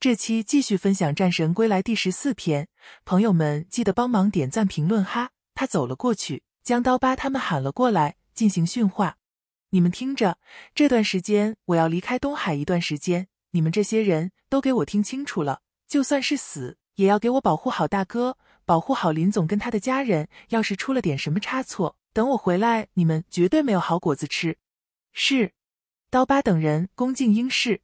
这期继续分享《战神归来》第十四篇，朋友们记得帮忙点赞评论哈。他走了过去，将刀疤他们喊了过来，进行训话：“你们听着，这段时间我要离开东海一段时间，你们这些人都给我听清楚了，就算是死，也要给我保护好大哥，保护好林总跟他的家人。要是出了点什么差错，等我回来，你们绝对没有好果子吃。”是，刀疤等人恭敬应是。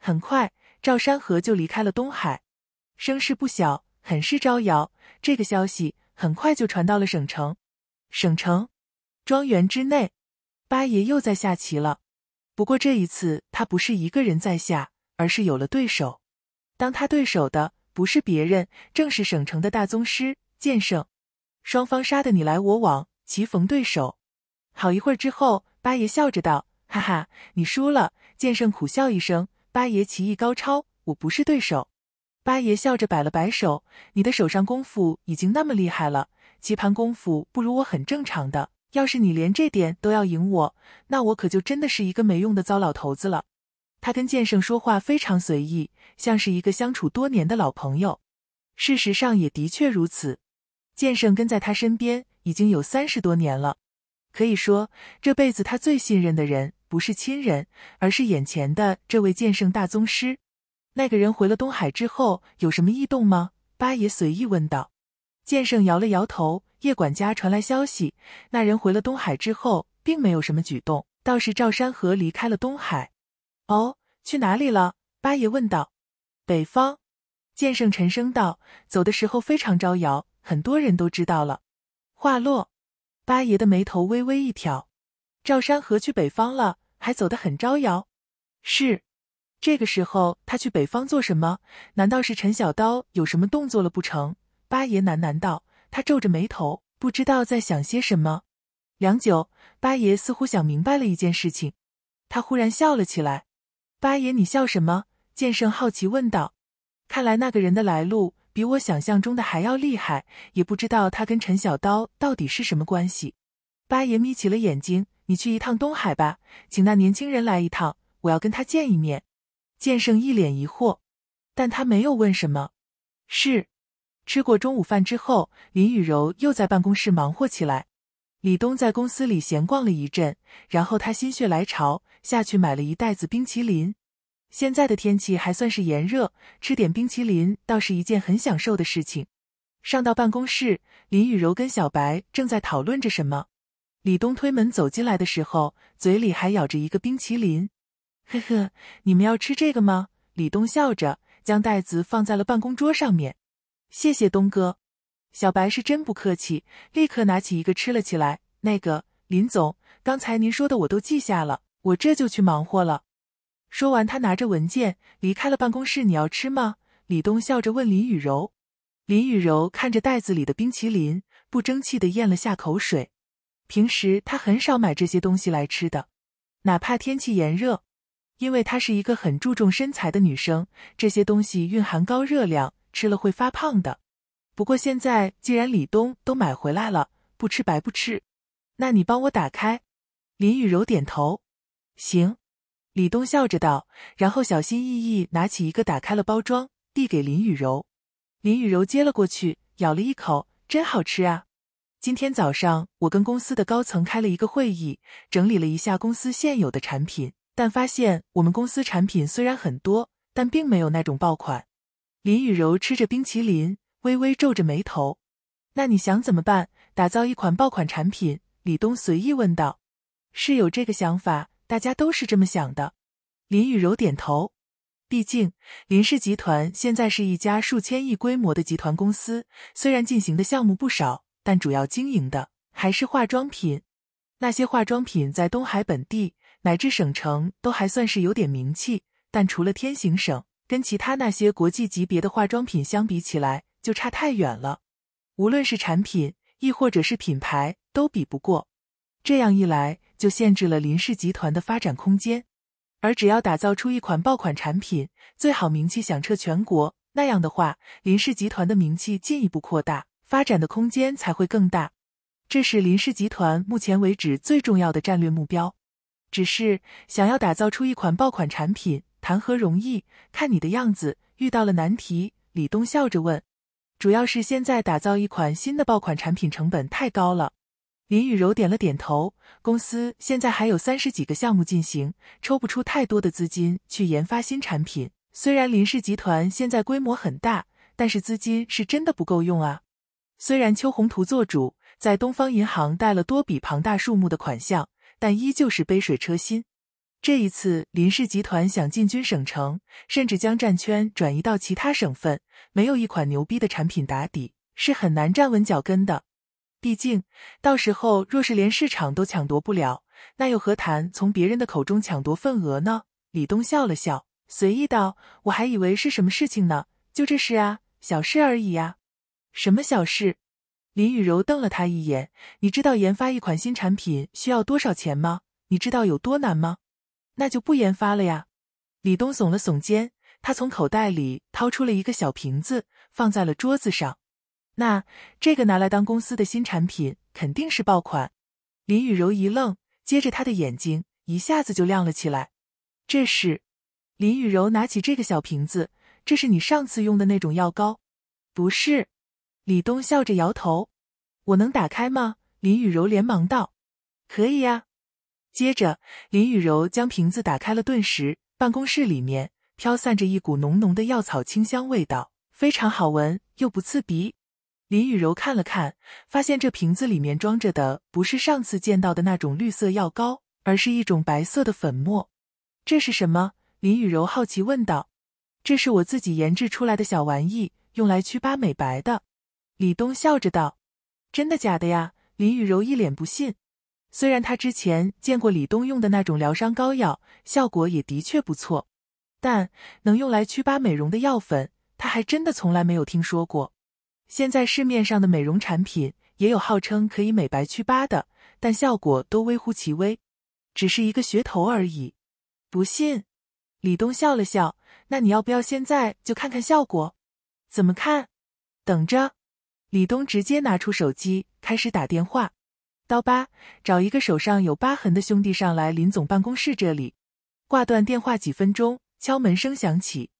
很快。赵山河就离开了东海，声势不小，很是招摇。这个消息很快就传到了省城。省城庄园之内，八爷又在下棋了。不过这一次他不是一个人在下，而是有了对手。当他对手的不是别人，正是省城的大宗师剑圣。双方杀的你来我往，棋逢对手。好一会儿之后，八爷笑着道：“哈哈，你输了。”剑圣苦笑一声。八爷棋艺高超，我不是对手。八爷笑着摆了摆手：“你的手上功夫已经那么厉害了，棋盘功夫不如我很正常的。要是你连这点都要赢我，那我可就真的是一个没用的糟老头子了。”他跟剑圣说话非常随意，像是一个相处多年的老朋友。事实上也的确如此，剑圣跟在他身边已经有三十多年了，可以说这辈子他最信任的人。不是亲人，而是眼前的这位剑圣大宗师。那个人回了东海之后，有什么异动吗？八爷随意问道。剑圣摇了摇头。叶管家传来消息，那人回了东海之后，并没有什么举动，倒是赵山河离开了东海。哦，去哪里了？八爷问道。北方。剑圣沉声道：“走的时候非常招摇，很多人都知道了。”话落，八爷的眉头微微一挑。赵山河去北方了。还走得很招摇，是，这个时候他去北方做什么？难道是陈小刀有什么动作了不成？八爷喃喃道，他皱着眉头，不知道在想些什么。良久，八爷似乎想明白了一件事情，他忽然笑了起来。八爷，你笑什么？剑圣好奇问道。看来那个人的来路比我想象中的还要厉害，也不知道他跟陈小刀到底是什么关系。八爷眯起了眼睛。你去一趟东海吧，请那年轻人来一趟，我要跟他见一面。剑圣一脸疑惑，但他没有问什么。是，吃过中午饭之后，林雨柔又在办公室忙活起来。李东在公司里闲逛了一阵，然后他心血来潮下去买了一袋子冰淇淋。现在的天气还算是炎热，吃点冰淇淋倒是一件很享受的事情。上到办公室，林雨柔跟小白正在讨论着什么。李东推门走进来的时候，嘴里还咬着一个冰淇淋。呵呵，你们要吃这个吗？李东笑着将袋子放在了办公桌上面。谢谢东哥，小白是真不客气，立刻拿起一个吃了起来。那个林总，刚才您说的我都记下了，我这就去忙活了。说完，他拿着文件离开了办公室。你要吃吗？李东笑着问林雨柔。林雨柔看着袋子里的冰淇淋，不争气的咽了下口水。平时他很少买这些东西来吃的，哪怕天气炎热，因为她是一个很注重身材的女生。这些东西蕴含高热量，吃了会发胖的。不过现在既然李东都买回来了，不吃白不吃。那你帮我打开。林雨柔点头，行。李东笑着道，然后小心翼翼拿起一个，打开了包装，递给林雨柔。林雨柔接了过去，咬了一口，真好吃啊。今天早上，我跟公司的高层开了一个会议，整理了一下公司现有的产品，但发现我们公司产品虽然很多，但并没有那种爆款。林雨柔吃着冰淇淋，微微皱着眉头。那你想怎么办？打造一款爆款产品？李东随意问道。是有这个想法，大家都是这么想的。林雨柔点头。毕竟林氏集团现在是一家数千亿规模的集团公司，虽然进行的项目不少。但主要经营的还是化妆品，那些化妆品在东海本地乃至省城都还算是有点名气，但除了天行省，跟其他那些国际级别的化妆品相比起来就差太远了，无论是产品亦或者是品牌都比不过。这样一来，就限制了林氏集团的发展空间。而只要打造出一款爆款产品，最好名气响彻全国，那样的话，林氏集团的名气进一步扩大。发展的空间才会更大，这是林氏集团目前为止最重要的战略目标。只是想要打造出一款爆款产品，谈何容易？看你的样子，遇到了难题。李东笑着问：“主要是现在打造一款新的爆款产品，成本太高了。”林雨柔点了点头：“公司现在还有三十几个项目进行，抽不出太多的资金去研发新产品。虽然林氏集团现在规模很大，但是资金是真的不够用啊。”虽然邱宏图做主，在东方银行贷了多笔庞大数目的款项，但依旧是杯水车薪。这一次，林氏集团想进军省城，甚至将战圈转移到其他省份，没有一款牛逼的产品打底，是很难站稳脚跟的。毕竟，到时候若是连市场都抢夺不了，那又何谈从别人的口中抢夺份额呢？李东笑了笑，随意道：“我还以为是什么事情呢，就这事啊，小事而已呀。”什么小事？林雨柔瞪了他一眼。你知道研发一款新产品需要多少钱吗？你知道有多难吗？那就不研发了呀。李东耸了耸肩，他从口袋里掏出了一个小瓶子，放在了桌子上。那这个拿来当公司的新产品肯定是爆款。林雨柔一愣，接着他的眼睛一下子就亮了起来。这是，林雨柔拿起这个小瓶子，这是你上次用的那种药膏，不是？李东笑着摇头：“我能打开吗？”林雨柔连忙道：“可以呀。”接着，林雨柔将瓶子打开了，顿时办公室里面飘散着一股浓浓的药草清香味道，非常好闻，又不刺鼻。林雨柔看了看，发现这瓶子里面装着的不是上次见到的那种绿色药膏，而是一种白色的粉末。这是什么？林雨柔好奇问道。“这是我自己研制出来的小玩意，用来祛疤美白的。”李东笑着道：“真的假的呀？”林雨柔一脸不信。虽然他之前见过李东用的那种疗伤膏药，效果也的确不错，但能用来祛疤美容的药粉，他还真的从来没有听说过。现在市面上的美容产品也有号称可以美白祛疤的，但效果都微乎其微，只是一个噱头而已。不信？李东笑了笑：“那你要不要现在就看看效果？怎么看？等着。”李东直接拿出手机，开始打电话：“刀疤，找一个手上有疤痕的兄弟上来林总办公室这里。”挂断电话，几分钟，敲门声响起。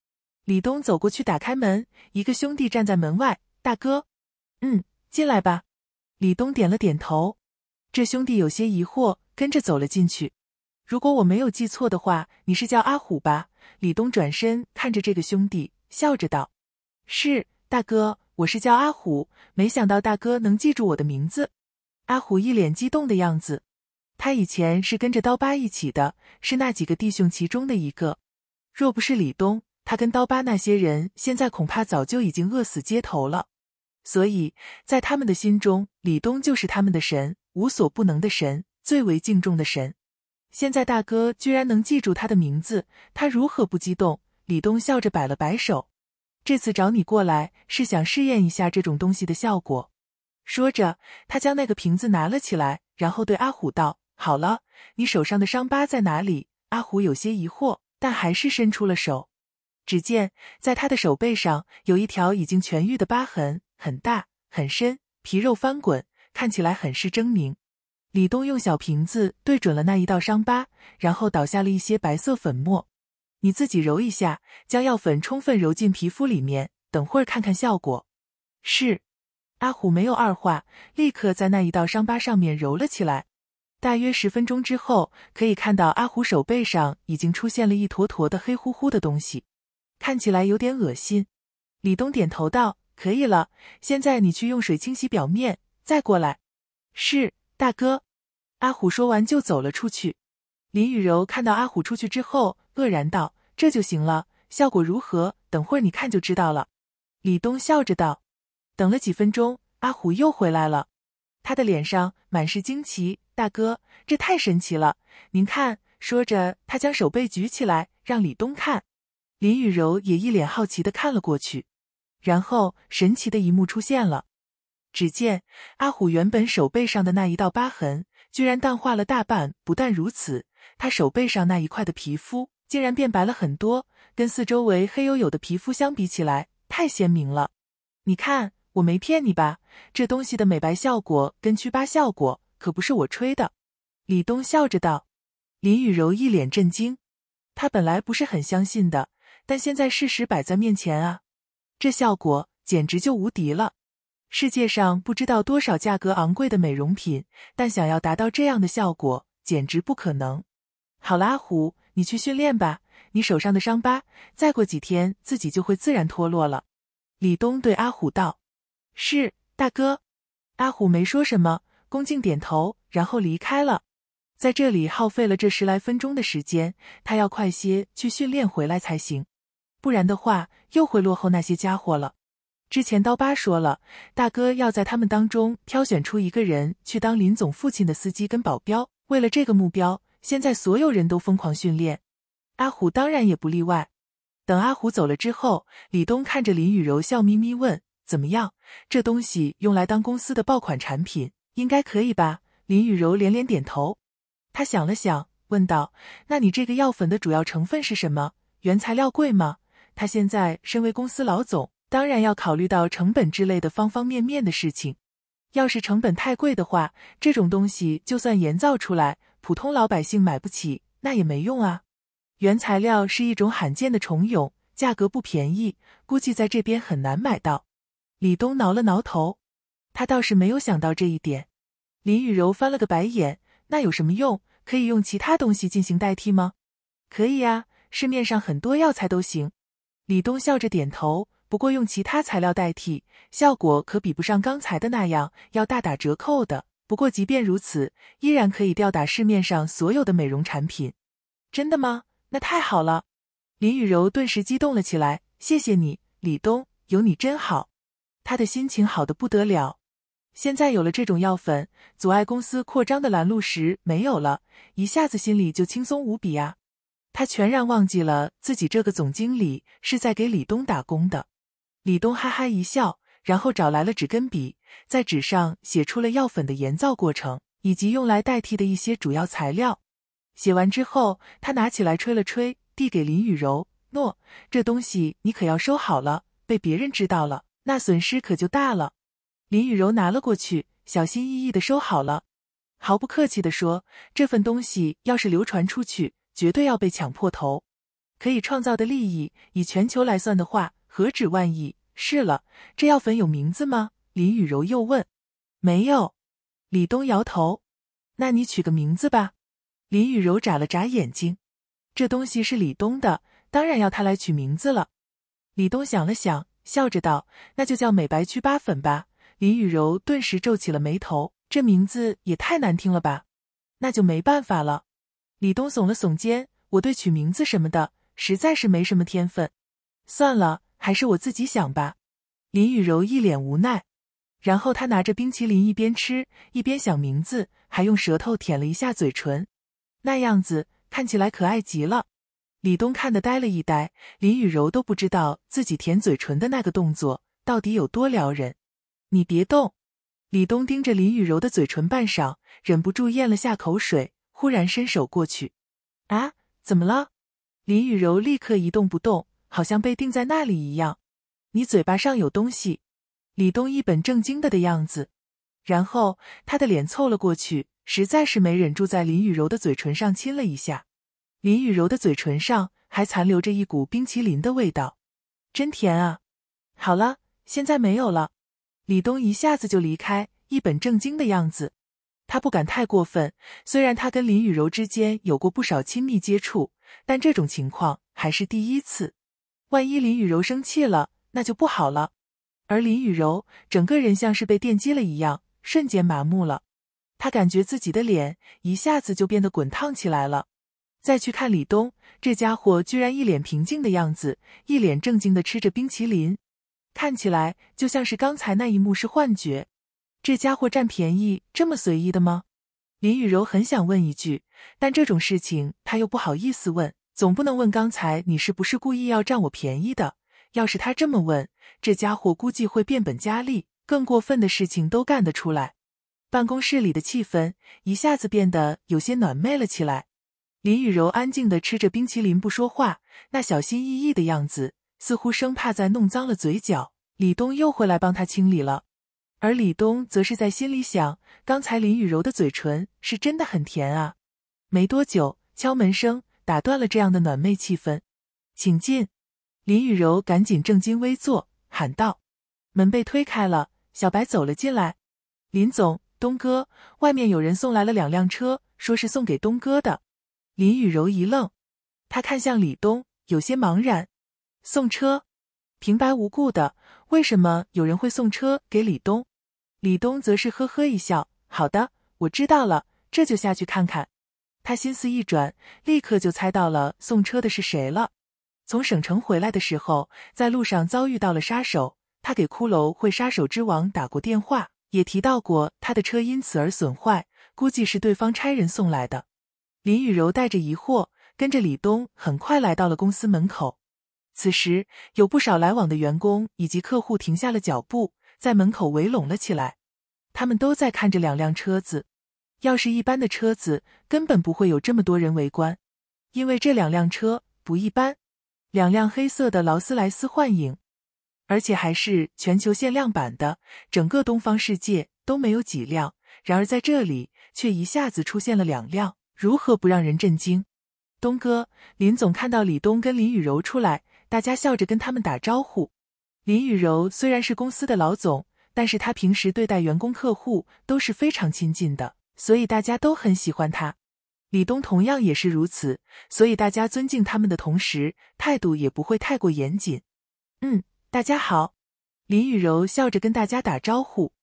李东走过去，打开门，一个兄弟站在门外：“大哥，嗯，进来吧。”李东点了点头。这兄弟有些疑惑，跟着走了进去。如果我没有记错的话，你是叫阿虎吧？李东转身看着这个兄弟，笑着道：“是，大哥。”我是叫阿虎，没想到大哥能记住我的名字。阿虎一脸激动的样子，他以前是跟着刀疤一起的，是那几个弟兄其中的一个。若不是李东，他跟刀疤那些人现在恐怕早就已经饿死街头了。所以，在他们的心中，李东就是他们的神，无所不能的神，最为敬重的神。现在大哥居然能记住他的名字，他如何不激动？李东笑着摆了摆手。这次找你过来是想试验一下这种东西的效果。说着，他将那个瓶子拿了起来，然后对阿虎道：“好了，你手上的伤疤在哪里？”阿虎有些疑惑，但还是伸出了手。只见在他的手背上有一条已经痊愈的疤痕，很大很深，皮肉翻滚，看起来很是狰狞。李东用小瓶子对准了那一道伤疤，然后倒下了一些白色粉末。你自己揉一下，将药粉充分揉进皮肤里面。等会儿看看效果。是，阿虎没有二话，立刻在那一道伤疤上面揉了起来。大约十分钟之后，可以看到阿虎手背上已经出现了一坨坨的黑乎乎的东西，看起来有点恶心。李东点头道：“可以了，现在你去用水清洗表面，再过来。”是，大哥。阿虎说完就走了出去。林雨柔看到阿虎出去之后，愕然道：“这就行了，效果如何？等会儿你看就知道了。”李东笑着道。等了几分钟，阿虎又回来了，他的脸上满是惊奇：“大哥，这太神奇了！您看。”说着，他将手背举起来，让李东看。林雨柔也一脸好奇的看了过去。然后，神奇的一幕出现了。只见阿虎原本手背上的那一道疤痕，居然淡化了大半。不但如此，他手背上那一块的皮肤竟然变白了很多，跟四周围黑黝黝的皮肤相比起来，太鲜明了。你看，我没骗你吧？这东西的美白效果跟祛疤效果可不是我吹的。”李东笑着道。林雨柔一脸震惊，他本来不是很相信的，但现在事实摆在面前啊，这效果简直就无敌了。世界上不知道多少价格昂贵的美容品，但想要达到这样的效果，简直不可能。好了，阿虎，你去训练吧。你手上的伤疤，再过几天自己就会自然脱落了。李东对阿虎道：“是，大哥。”阿虎没说什么，恭敬点头，然后离开了。在这里耗费了这十来分钟的时间，他要快些去训练回来才行，不然的话又会落后那些家伙了。之前刀疤说了，大哥要在他们当中挑选出一个人去当林总父亲的司机跟保镖，为了这个目标。现在所有人都疯狂训练，阿虎当然也不例外。等阿虎走了之后，李东看着林雨柔笑眯眯问：“怎么样？这东西用来当公司的爆款产品，应该可以吧？”林雨柔连连点头。他想了想，问道：“那你这个药粉的主要成分是什么？原材料贵吗？”他现在身为公司老总，当然要考虑到成本之类的方方面面的事情。要是成本太贵的话，这种东西就算研造出来，普通老百姓买不起，那也没用啊。原材料是一种罕见的虫蛹，价格不便宜，估计在这边很难买到。李东挠了挠头，他倒是没有想到这一点。林雨柔翻了个白眼，那有什么用？可以用其他东西进行代替吗？可以呀，市面上很多药材都行。李东笑着点头，不过用其他材料代替，效果可比不上刚才的那样，要大打折扣的。不过，即便如此，依然可以吊打市面上所有的美容产品，真的吗？那太好了！林雨柔顿时激动了起来，谢谢你，李东，有你真好。他的心情好的不得了，现在有了这种药粉，阻碍公司扩张的拦路石没有了，一下子心里就轻松无比啊！他全然忘记了自己这个总经理是在给李东打工的。李东哈哈一笑，然后找来了纸跟笔。在纸上写出了药粉的研造过程，以及用来代替的一些主要材料。写完之后，他拿起来吹了吹，递给林雨柔：“诺，这东西你可要收好了，被别人知道了，那损失可就大了。”林雨柔拿了过去，小心翼翼的收好了，毫不客气的说：“这份东西要是流传出去，绝对要被抢破头。可以创造的利益，以全球来算的话，何止万亿？是了，这药粉有名字吗？”林雨柔又问：“没有。”李东摇头。“那你取个名字吧。”林雨柔眨了眨眼睛，“这东西是李东的，当然要他来取名字了。”李东想了想，笑着道：“那就叫美白祛疤粉吧。”林雨柔顿时皱起了眉头，“这名字也太难听了吧！”“那就没办法了。”李东耸了耸肩，“我对取名字什么的，实在是没什么天分。算了，还是我自己想吧。”林雨柔一脸无奈。然后他拿着冰淇淋一边吃一边想名字，还用舌头舔了一下嘴唇，那样子看起来可爱极了。李东看得呆了一呆，林雨柔都不知道自己舔嘴唇的那个动作到底有多撩人。你别动！李东盯着林雨柔的嘴唇半晌，忍不住咽了下口水，忽然伸手过去。啊？怎么了？林雨柔立刻一动不动，好像被定在那里一样。你嘴巴上有东西。李东一本正经的的样子，然后他的脸凑了过去，实在是没忍住，在林雨柔的嘴唇上亲了一下。林雨柔的嘴唇上还残留着一股冰淇淋的味道，真甜啊！好了，现在没有了。李东一下子就离开，一本正经的样子。他不敢太过分，虽然他跟林雨柔之间有过不少亲密接触，但这种情况还是第一次。万一林雨柔生气了，那就不好了。而林雨柔整个人像是被电击了一样，瞬间麻木了。她感觉自己的脸一下子就变得滚烫起来了。再去看李东，这家伙居然一脸平静的样子，一脸正经的吃着冰淇淋，看起来就像是刚才那一幕是幻觉。这家伙占便宜这么随意的吗？林雨柔很想问一句，但这种事情她又不好意思问，总不能问刚才你是不是故意要占我便宜的。要是他这么问，这家伙估计会变本加厉，更过分的事情都干得出来。办公室里的气氛一下子变得有些暖昧了起来。林雨柔安静的吃着冰淇淋，不说话，那小心翼翼的样子，似乎生怕再弄脏了嘴角。李东又会来帮她清理了，而李东则是在心里想，刚才林雨柔的嘴唇是真的很甜啊。没多久，敲门声打断了这样的暖昧气氛，请进。林雨柔赶紧正襟危坐，喊道：“门被推开了，小白走了进来。”林总，东哥，外面有人送来了两辆车，说是送给东哥的。林雨柔一愣，他看向李东，有些茫然：“送车？平白无故的，为什么有人会送车给李东？”李东则是呵呵一笑：“好的，我知道了，这就下去看看。”他心思一转，立刻就猜到了送车的是谁了。从省城回来的时候，在路上遭遇到了杀手。他给骷髅会杀手之王打过电话，也提到过他的车因此而损坏，估计是对方差人送来的。林雨柔带着疑惑，跟着李东很快来到了公司门口。此时，有不少来往的员工以及客户停下了脚步，在门口围拢了起来。他们都在看着两辆车子。要是一般的车子，根本不会有这么多人围观，因为这两辆车不一般。两辆黑色的劳斯莱斯幻影，而且还是全球限量版的，整个东方世界都没有几辆。然而在这里，却一下子出现了两辆，如何不让人震惊？东哥，林总看到李东跟林雨柔出来，大家笑着跟他们打招呼。林雨柔虽然是公司的老总，但是他平时对待员工、客户都是非常亲近的，所以大家都很喜欢她。李东同样也是如此，所以大家尊敬他们的同时，态度也不会太过严谨。嗯，大家好，林雨柔笑着跟大家打招呼。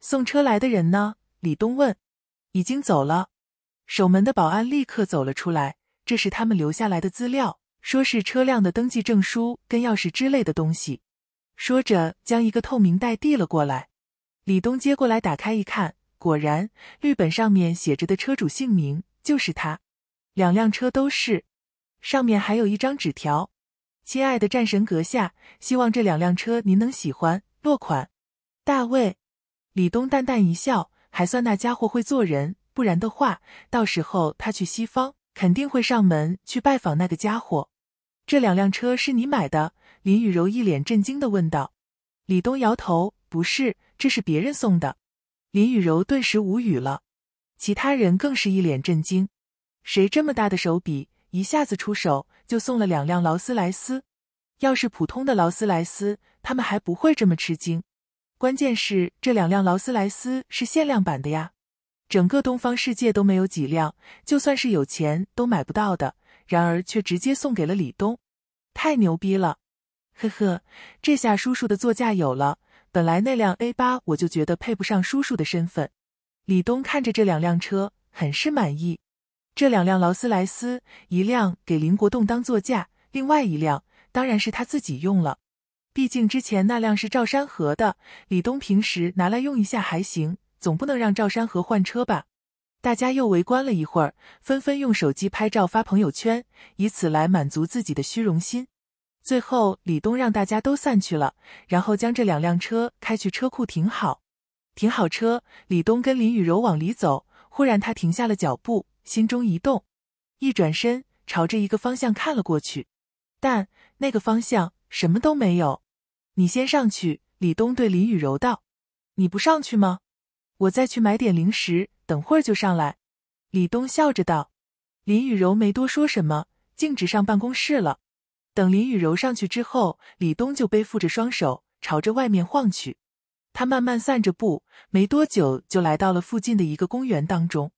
送车来的人呢？李东问。已经走了。守门的保安立刻走了出来。这是他们留下来的资料，说是车辆的登记证书跟钥匙之类的东西。说着，将一个透明袋递了过来。李东接过来，打开一看，果然绿本上面写着的车主姓名。就是他，两辆车都是，上面还有一张纸条：“亲爱的战神阁下，希望这两辆车您能喜欢。”落款：大卫。李东淡淡一笑，还算那家伙会做人，不然的话，到时候他去西方肯定会上门去拜访那个家伙。这两辆车是你买的？林雨柔一脸震惊的问道。李东摇头：“不是，这是别人送的。”林雨柔顿时无语了。其他人更是一脸震惊，谁这么大的手笔，一下子出手就送了两辆劳斯莱斯？要是普通的劳斯莱斯，他们还不会这么吃惊。关键是这两辆劳斯莱斯是限量版的呀，整个东方世界都没有几辆，就算是有钱都买不到的。然而却直接送给了李东，太牛逼了！呵呵，这下叔叔的座驾有了。本来那辆 A 八我就觉得配不上叔叔的身份。李东看着这两辆车，很是满意。这两辆劳斯莱斯，一辆给林国栋当座驾，另外一辆当然是他自己用了。毕竟之前那辆是赵山河的，李东平时拿来用一下还行，总不能让赵山河换车吧？大家又围观了一会儿，纷纷用手机拍照发朋友圈，以此来满足自己的虚荣心。最后，李东让大家都散去了，然后将这两辆车开去车库停好。停好车，李东跟林雨柔往里走。忽然，他停下了脚步，心中一动，一转身朝着一个方向看了过去，但那个方向什么都没有。你先上去，李东对林雨柔道。你不上去吗？我再去买点零食，等会儿就上来。李东笑着道。林雨柔没多说什么，径直上办公室了。等林雨柔上去之后，李东就背负着双手朝着外面晃去。他慢慢散着步，没多久就来到了附近的一个公园当中。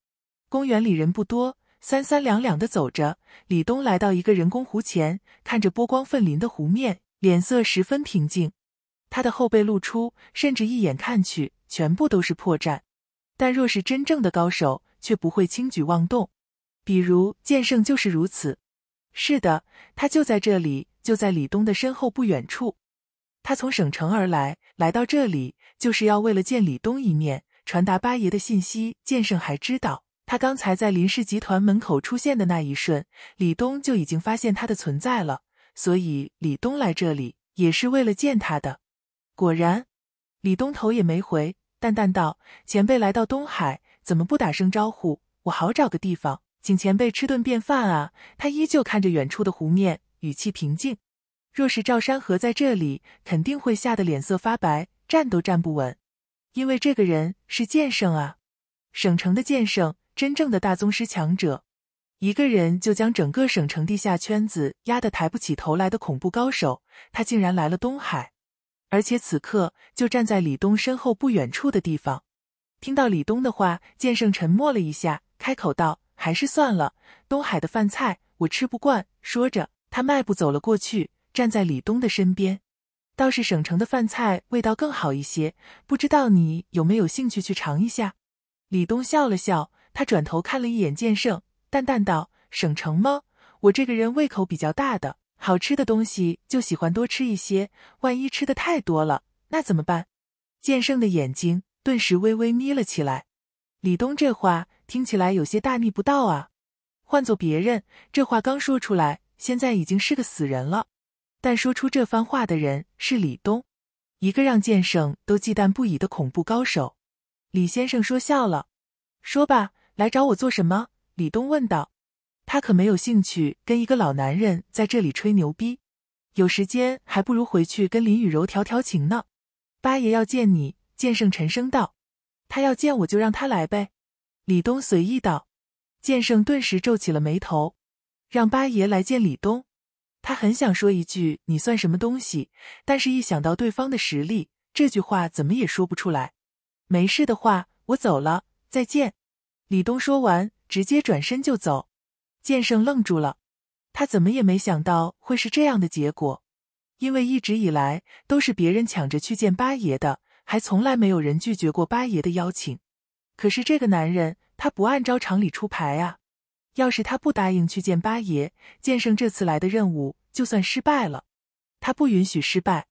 公园里人不多，三三两两的走着。李东来到一个人工湖前，看着波光粼粼的湖面，脸色十分平静。他的后背露出，甚至一眼看去，全部都是破绽。但若是真正的高手，却不会轻举妄动。比如剑圣就是如此。是的，他就在这里，就在李东的身后不远处。他从省城而来，来到这里。就是要为了见李东一面，传达八爷的信息。剑圣还知道，他刚才在林氏集团门口出现的那一瞬，李东就已经发现他的存在了。所以李东来这里也是为了见他的。果然，李东头也没回，淡淡道：“前辈来到东海，怎么不打声招呼？我好找个地方请前辈吃顿便饭啊。”他依旧看着远处的湖面，语气平静。若是赵山河在这里，肯定会吓得脸色发白。站都站不稳，因为这个人是剑圣啊，省城的剑圣，真正的大宗师强者，一个人就将整个省城地下圈子压得抬不起头来的恐怖高手，他竟然来了东海，而且此刻就站在李东身后不远处的地方。听到李东的话，剑圣沉默了一下，开口道：“还是算了，东海的饭菜我吃不惯。”说着，他迈步走了过去，站在李东的身边。倒是省城的饭菜味道更好一些，不知道你有没有兴趣去尝一下？李东笑了笑，他转头看了一眼剑圣，淡淡道：“省城吗？我这个人胃口比较大的，好吃的东西就喜欢多吃一些，万一吃的太多了，那怎么办？”剑圣的眼睛顿时微微眯了起来。李东这话听起来有些大逆不道啊！换做别人，这话刚说出来，现在已经是个死人了。但说出这番话的人是李东，一个让剑圣都忌惮不已的恐怖高手。李先生说笑了，说吧，来找我做什么？李东问道。他可没有兴趣跟一个老男人在这里吹牛逼，有时间还不如回去跟林雨柔调调情呢。八爷要见你，剑圣沉声道。他要见我就让他来呗，李东随意道。剑圣顿时皱起了眉头，让八爷来见李东。他很想说一句“你算什么东西”，但是一想到对方的实力，这句话怎么也说不出来。没事的话，我走了，再见。李东说完，直接转身就走。剑圣愣住了，他怎么也没想到会是这样的结果，因为一直以来都是别人抢着去见八爷的，还从来没有人拒绝过八爷的邀请。可是这个男人，他不按照常理出牌啊。要是他不答应去见八爷，剑圣这次来的任务就算失败了。他不允许失败，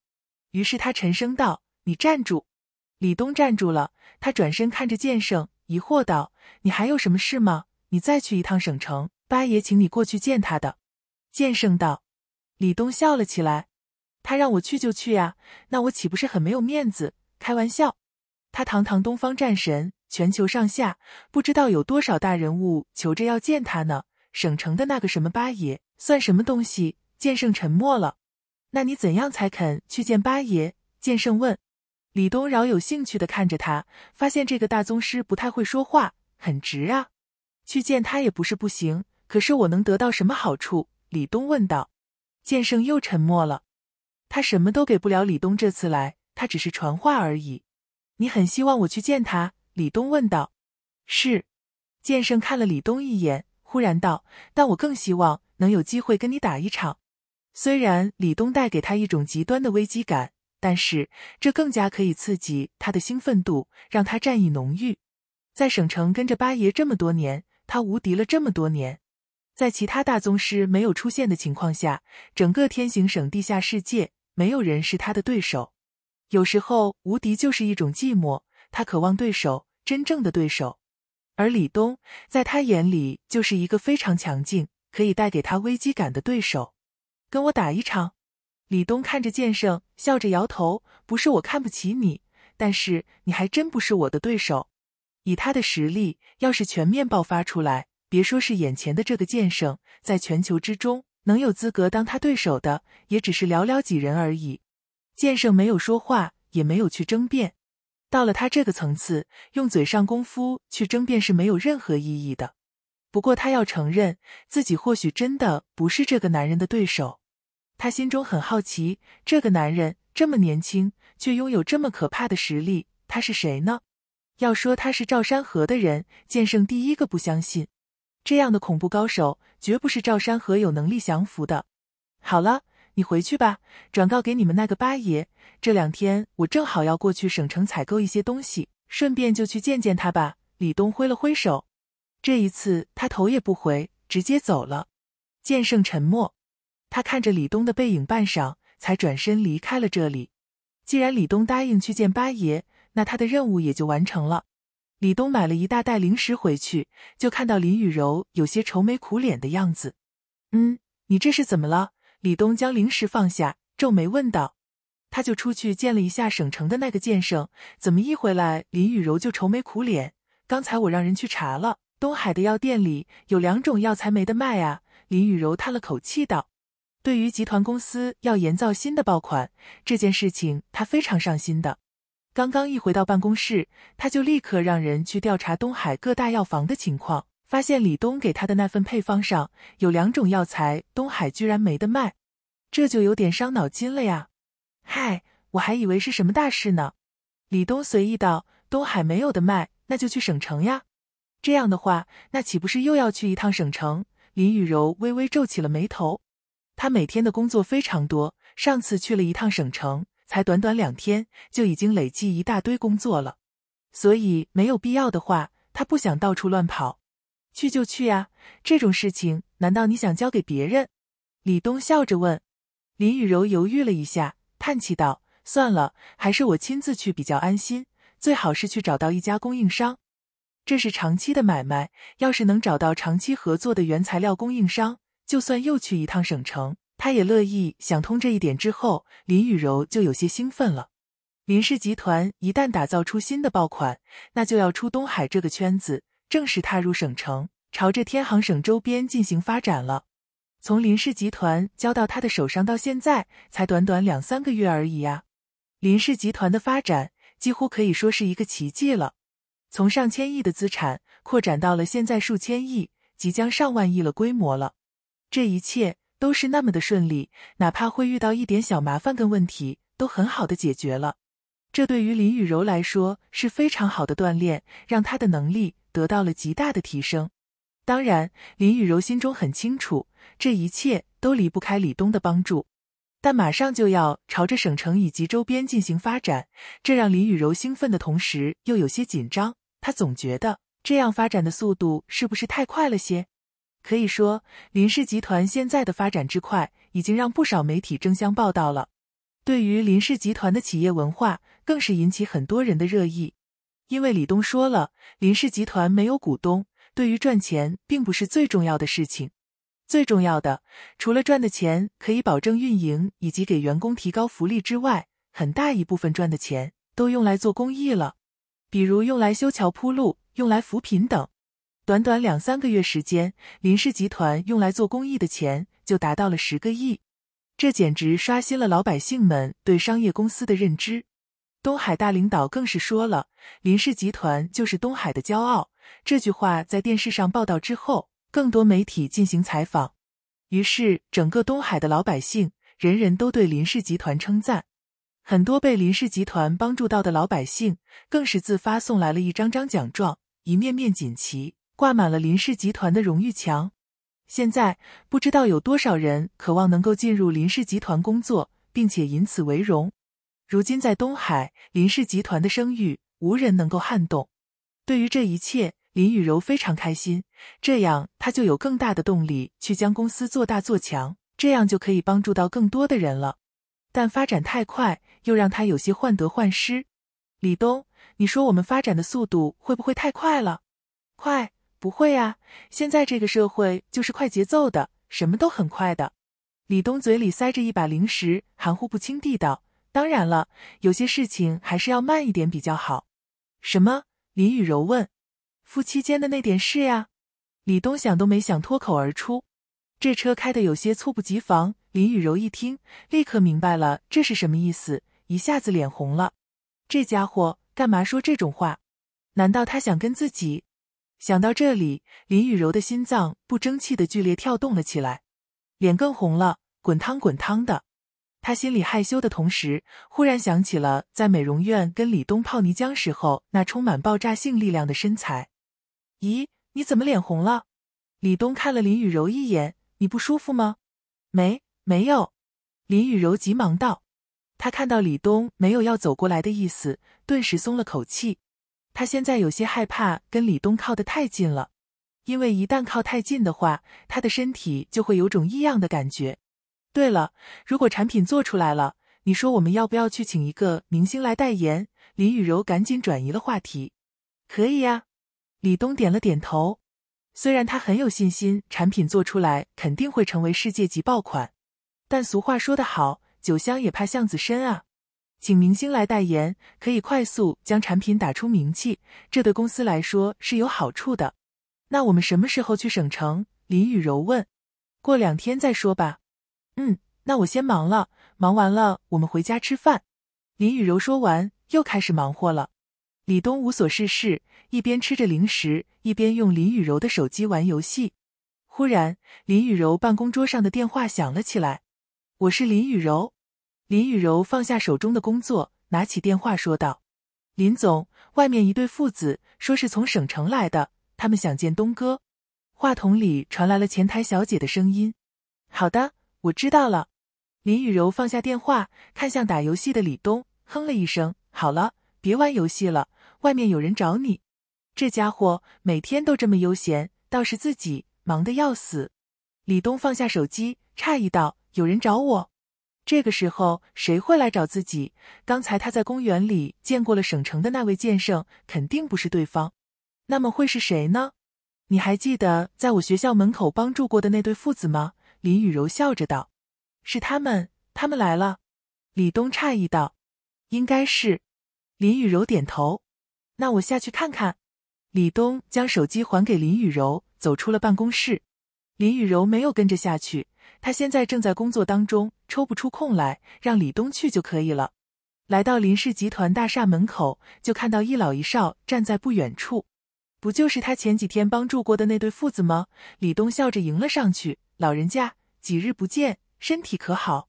于是他沉声道：“你站住！”李东站住了，他转身看着剑圣，疑惑道：“你还有什么事吗？你再去一趟省城，八爷请你过去见他的。”剑圣道。李东笑了起来，他让我去就去呀，那我岂不是很没有面子？开玩笑，他堂堂东方战神。全球上下不知道有多少大人物求着要见他呢。省城的那个什么八爷算什么东西？剑圣沉默了。那你怎样才肯去见八爷？剑圣问。李东饶有兴趣的看着他，发现这个大宗师不太会说话，很直啊。去见他也不是不行，可是我能得到什么好处？李东问道。剑圣又沉默了。他什么都给不了李东。这次来，他只是传话而已。你很希望我去见他？李东问道：“是。”剑圣看了李东一眼，忽然道：“但我更希望能有机会跟你打一场。虽然李东带给他一种极端的危机感，但是这更加可以刺激他的兴奋度，让他战意浓郁。在省城跟着八爷这么多年，他无敌了这么多年。在其他大宗师没有出现的情况下，整个天行省地下世界没有人是他的对手。有时候，无敌就是一种寂寞。”他渴望对手，真正的对手，而李东在他眼里就是一个非常强劲、可以带给他危机感的对手。跟我打一场？李东看着剑圣，笑着摇头：“不是我看不起你，但是你还真不是我的对手。以他的实力，要是全面爆发出来，别说是眼前的这个剑圣，在全球之中能有资格当他对手的，也只是寥寥几人而已。”剑圣没有说话，也没有去争辩。到了他这个层次，用嘴上功夫去争辩是没有任何意义的。不过他要承认，自己或许真的不是这个男人的对手。他心中很好奇，这个男人这么年轻，却拥有这么可怕的实力，他是谁呢？要说他是赵山河的人，剑圣第一个不相信。这样的恐怖高手，绝不是赵山河有能力降服的。好了。你回去吧，转告给你们那个八爷。这两天我正好要过去省城采购一些东西，顺便就去见见他吧。李东挥了挥手，这一次他头也不回，直接走了。剑圣沉默，他看着李东的背影，半晌才转身离开了这里。既然李东答应去见八爷，那他的任务也就完成了。李东买了一大袋零食回去，就看到林雨柔有些愁眉苦脸的样子。嗯，你这是怎么了？李东将零食放下，皱眉问道：“他就出去见了一下省城的那个剑圣，怎么一回来，林雨柔就愁眉苦脸？刚才我让人去查了，东海的药店里有两种药材没得卖啊。”林雨柔叹了口气道：“对于集团公司要研造新的爆款这件事情，他非常上心的。刚刚一回到办公室，他就立刻让人去调查东海各大药房的情况。”发现李东给他的那份配方上有两种药材，东海居然没得卖，这就有点伤脑筋了呀。嗨，我还以为是什么大事呢。李东随意道：“东海没有的卖，那就去省城呀。这样的话，那岂不是又要去一趟省城？”林雨柔微微皱起了眉头。他每天的工作非常多，上次去了一趟省城，才短短两天就已经累计一大堆工作了，所以没有必要的话，他不想到处乱跑。去就去呀，这种事情难道你想交给别人？李东笑着问。林雨柔犹豫了一下，叹气道：“算了，还是我亲自去比较安心。最好是去找到一家供应商，这是长期的买卖。要是能找到长期合作的原材料供应商，就算又去一趟省城，他也乐意。”想通这一点之后，林雨柔就有些兴奋了。林氏集团一旦打造出新的爆款，那就要出东海这个圈子。正式踏入省城，朝着天航省周边进行发展了。从林氏集团交到他的手上到现在，才短短两三个月而已啊！林氏集团的发展几乎可以说是一个奇迹了，从上千亿的资产扩展到了现在数千亿，即将上万亿了规模了。这一切都是那么的顺利，哪怕会遇到一点小麻烦跟问题，都很好的解决了。这对于林雨柔来说是非常好的锻炼，让她的能力。得到了极大的提升，当然，林雨柔心中很清楚，这一切都离不开李东的帮助。但马上就要朝着省城以及周边进行发展，这让林雨柔兴奋的同时又有些紧张。她总觉得这样发展的速度是不是太快了些？可以说，林氏集团现在的发展之快，已经让不少媒体争相报道了。对于林氏集团的企业文化，更是引起很多人的热议。因为李东说了，林氏集团没有股东，对于赚钱并不是最重要的事情。最重要的，除了赚的钱可以保证运营以及给员工提高福利之外，很大一部分赚的钱都用来做公益了，比如用来修桥铺路、用来扶贫等。短短两三个月时间，林氏集团用来做公益的钱就达到了十个亿，这简直刷新了老百姓们对商业公司的认知。东海大领导更是说了：“林氏集团就是东海的骄傲。”这句话在电视上报道之后，更多媒体进行采访，于是整个东海的老百姓，人人都对林氏集团称赞。很多被林氏集团帮助到的老百姓，更是自发送来了一张张奖状、一面面锦旗，挂满了林氏集团的荣誉墙。现在不知道有多少人渴望能够进入林氏集团工作，并且以此为荣。如今在东海，林氏集团的声誉无人能够撼动。对于这一切，林雨柔非常开心，这样她就有更大的动力去将公司做大做强，这样就可以帮助到更多的人了。但发展太快，又让她有些患得患失。李东，你说我们发展的速度会不会太快了？快不会啊，现在这个社会就是快节奏的，什么都很快的。李东嘴里塞着一把零食，含糊不清地道。当然了，有些事情还是要慢一点比较好。什么？林雨柔问。夫妻间的那点事呀？李东想都没想，脱口而出。这车开的有些猝不及防。林雨柔一听，立刻明白了这是什么意思，一下子脸红了。这家伙干嘛说这种话？难道他想跟自己？想到这里，林雨柔的心脏不争气的剧烈跳动了起来，脸更红了，滚烫滚烫的。他心里害羞的同时，忽然想起了在美容院跟李东泡泥浆时候那充满爆炸性力量的身材。咦，你怎么脸红了？李东看了林雨柔一眼，你不舒服吗？没，没有。林雨柔急忙道。他看到李东没有要走过来的意思，顿时松了口气。他现在有些害怕跟李东靠得太近了，因为一旦靠太近的话，他的身体就会有种异样的感觉。对了，如果产品做出来了，你说我们要不要去请一个明星来代言？林雨柔赶紧转移了话题。可以呀，李东点了点头。虽然他很有信心，产品做出来肯定会成为世界级爆款，但俗话说得好，酒香也怕巷子深啊。请明星来代言，可以快速将产品打出名气，这对公司来说是有好处的。那我们什么时候去省城？林雨柔问。过两天再说吧。嗯，那我先忙了。忙完了，我们回家吃饭。林雨柔说完，又开始忙活了。李东无所事事，一边吃着零食，一边用林雨柔的手机玩游戏。忽然，林雨柔办公桌上的电话响了起来。我是林雨柔。林雨柔放下手中的工作，拿起电话说道：“林总，外面一对父子，说是从省城来的，他们想见东哥。”话筒里传来了前台小姐的声音：“好的。”我知道了，林雨柔放下电话，看向打游戏的李东，哼了一声：“好了，别玩游戏了，外面有人找你。”这家伙每天都这么悠闲，倒是自己忙得要死。李东放下手机，诧异道：“有人找我？这个时候谁会来找自己？刚才他在公园里见过了省城的那位剑圣，肯定不是对方。那么会是谁呢？你还记得在我学校门口帮助过的那对父子吗？”林雨柔笑着道：“是他们，他们来了。”李东诧异道：“应该是。”林雨柔点头：“那我下去看看。”李东将手机还给林雨柔，走出了办公室。林雨柔没有跟着下去，她现在正在工作当中，抽不出空来，让李东去就可以了。来到林氏集团大厦门口，就看到一老一少站在不远处。不就是他前几天帮助过的那对父子吗？李东笑着迎了上去。老人家，几日不见，身体可好？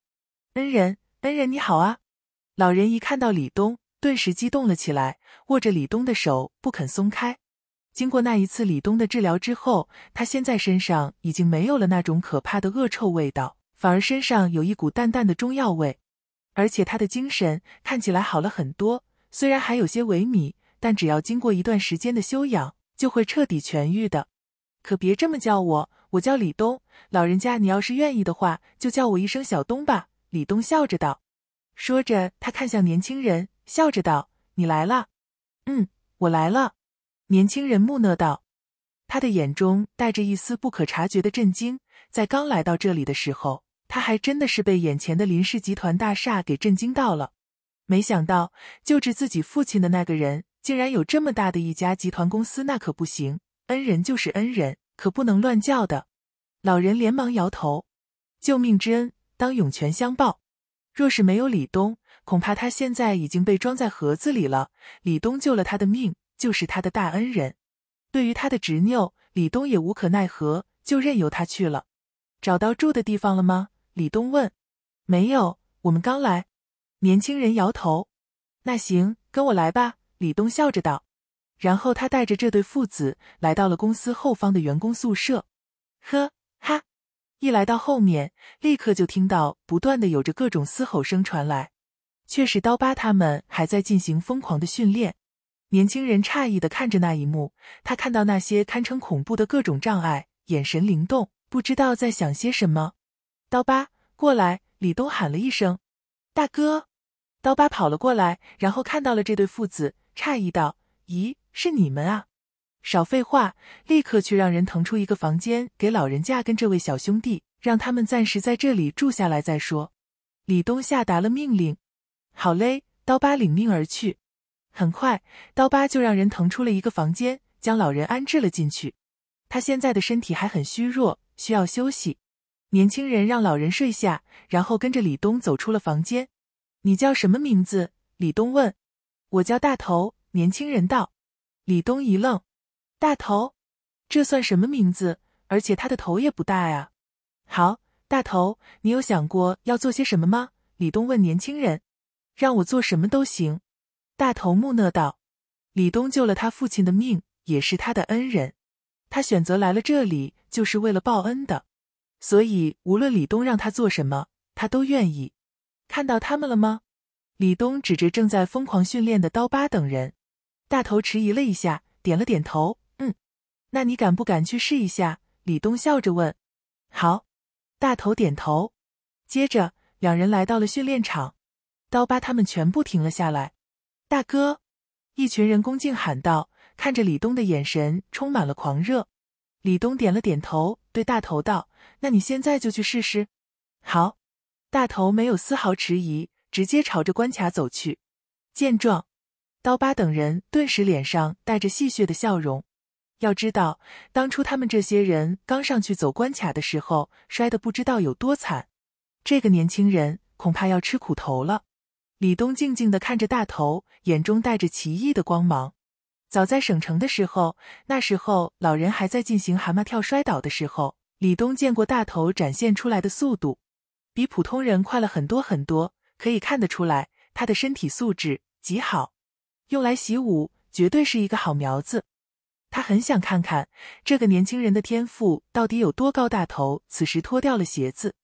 恩人，恩人你好啊！老人一看到李东，顿时激动了起来，握着李东的手不肯松开。经过那一次李东的治疗之后，他现在身上已经没有了那种可怕的恶臭味道，反而身上有一股淡淡的中药味，而且他的精神看起来好了很多。虽然还有些萎靡，但只要经过一段时间的休养。就会彻底痊愈的，可别这么叫我，我叫李东。老人家，你要是愿意的话，就叫我一声小东吧。”李东笑着道，说着他看向年轻人，笑着道：“你来了，嗯，我来了。”年轻人木讷道，他的眼中带着一丝不可察觉的震惊。在刚来到这里的时候，他还真的是被眼前的林氏集团大厦给震惊到了，没想到救治自己父亲的那个人。竟然有这么大的一家集团公司，那可不行。恩人就是恩人，可不能乱叫的。老人连忙摇头：“救命之恩，当涌泉相报。若是没有李东，恐怕他现在已经被装在盒子里了。李东救了他的命，就是他的大恩人。”对于他的执拗，李东也无可奈何，就任由他去了。找到住的地方了吗？李东问。“没有，我们刚来。”年轻人摇头。“那行，跟我来吧。”李东笑着道，然后他带着这对父子来到了公司后方的员工宿舍。呵哈！一来到后面，立刻就听到不断的有着各种嘶吼声传来，却是刀疤他们还在进行疯狂的训练。年轻人诧异的看着那一幕，他看到那些堪称恐怖的各种障碍，眼神灵动，不知道在想些什么。刀疤，过来！李东喊了一声。大哥！刀疤跑了过来，然后看到了这对父子。诧异道：“咦，是你们啊！少废话，立刻去让人腾出一个房间给老人家跟这位小兄弟，让他们暂时在这里住下来再说。”李东下达了命令。好嘞，刀疤领命而去。很快，刀疤就让人腾出了一个房间，将老人安置了进去。他现在的身体还很虚弱，需要休息。年轻人让老人睡下，然后跟着李东走出了房间。“你叫什么名字？”李东问。我叫大头，年轻人道。李东一愣：“大头，这算什么名字？而且他的头也不大呀。”好，大头，你有想过要做些什么吗？李东问年轻人。让我做什么都行，大头木讷道。李东救了他父亲的命，也是他的恩人，他选择来了这里，就是为了报恩的。所以，无论李东让他做什么，他都愿意。看到他们了吗？李东指着正在疯狂训练的刀疤等人，大头迟疑了一下，点了点头。嗯，那你敢不敢去试一下？李东笑着问。好，大头点头。接着，两人来到了训练场，刀疤他们全部停了下来。大哥，一群人恭敬喊道，看着李东的眼神充满了狂热。李东点了点头，对大头道：“那你现在就去试试。”好，大头没有丝毫迟疑。直接朝着关卡走去，见状，刀疤等人顿时脸上带着戏谑的笑容。要知道，当初他们这些人刚上去走关卡的时候，摔得不知道有多惨。这个年轻人恐怕要吃苦头了。李东静静的看着大头，眼中带着奇异的光芒。早在省城的时候，那时候老人还在进行蛤蟆跳摔倒的时候，李东见过大头展现出来的速度，比普通人快了很多很多。可以看得出来，他的身体素质极好，用来习武绝对是一个好苗子。他很想看看这个年轻人的天赋到底有多高。大头此时脱掉了鞋子，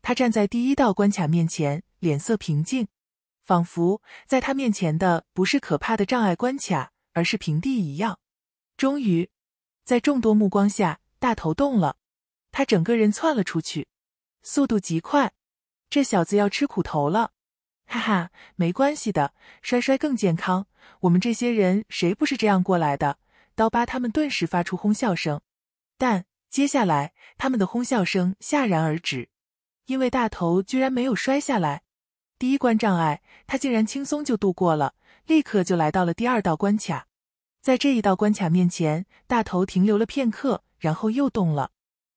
他站在第一道关卡面前，脸色平静，仿佛在他面前的不是可怕的障碍关卡，而是平地一样。终于，在众多目光下，大头动了，他整个人窜了出去，速度极快。这小子要吃苦头了。哈哈，没关系的，摔摔更健康。我们这些人谁不是这样过来的？刀疤他们顿时发出哄笑声，但接下来他们的哄笑声戛然而止，因为大头居然没有摔下来。第一关障碍，他竟然轻松就度过了，立刻就来到了第二道关卡。在这一道关卡面前，大头停留了片刻，然后又动了。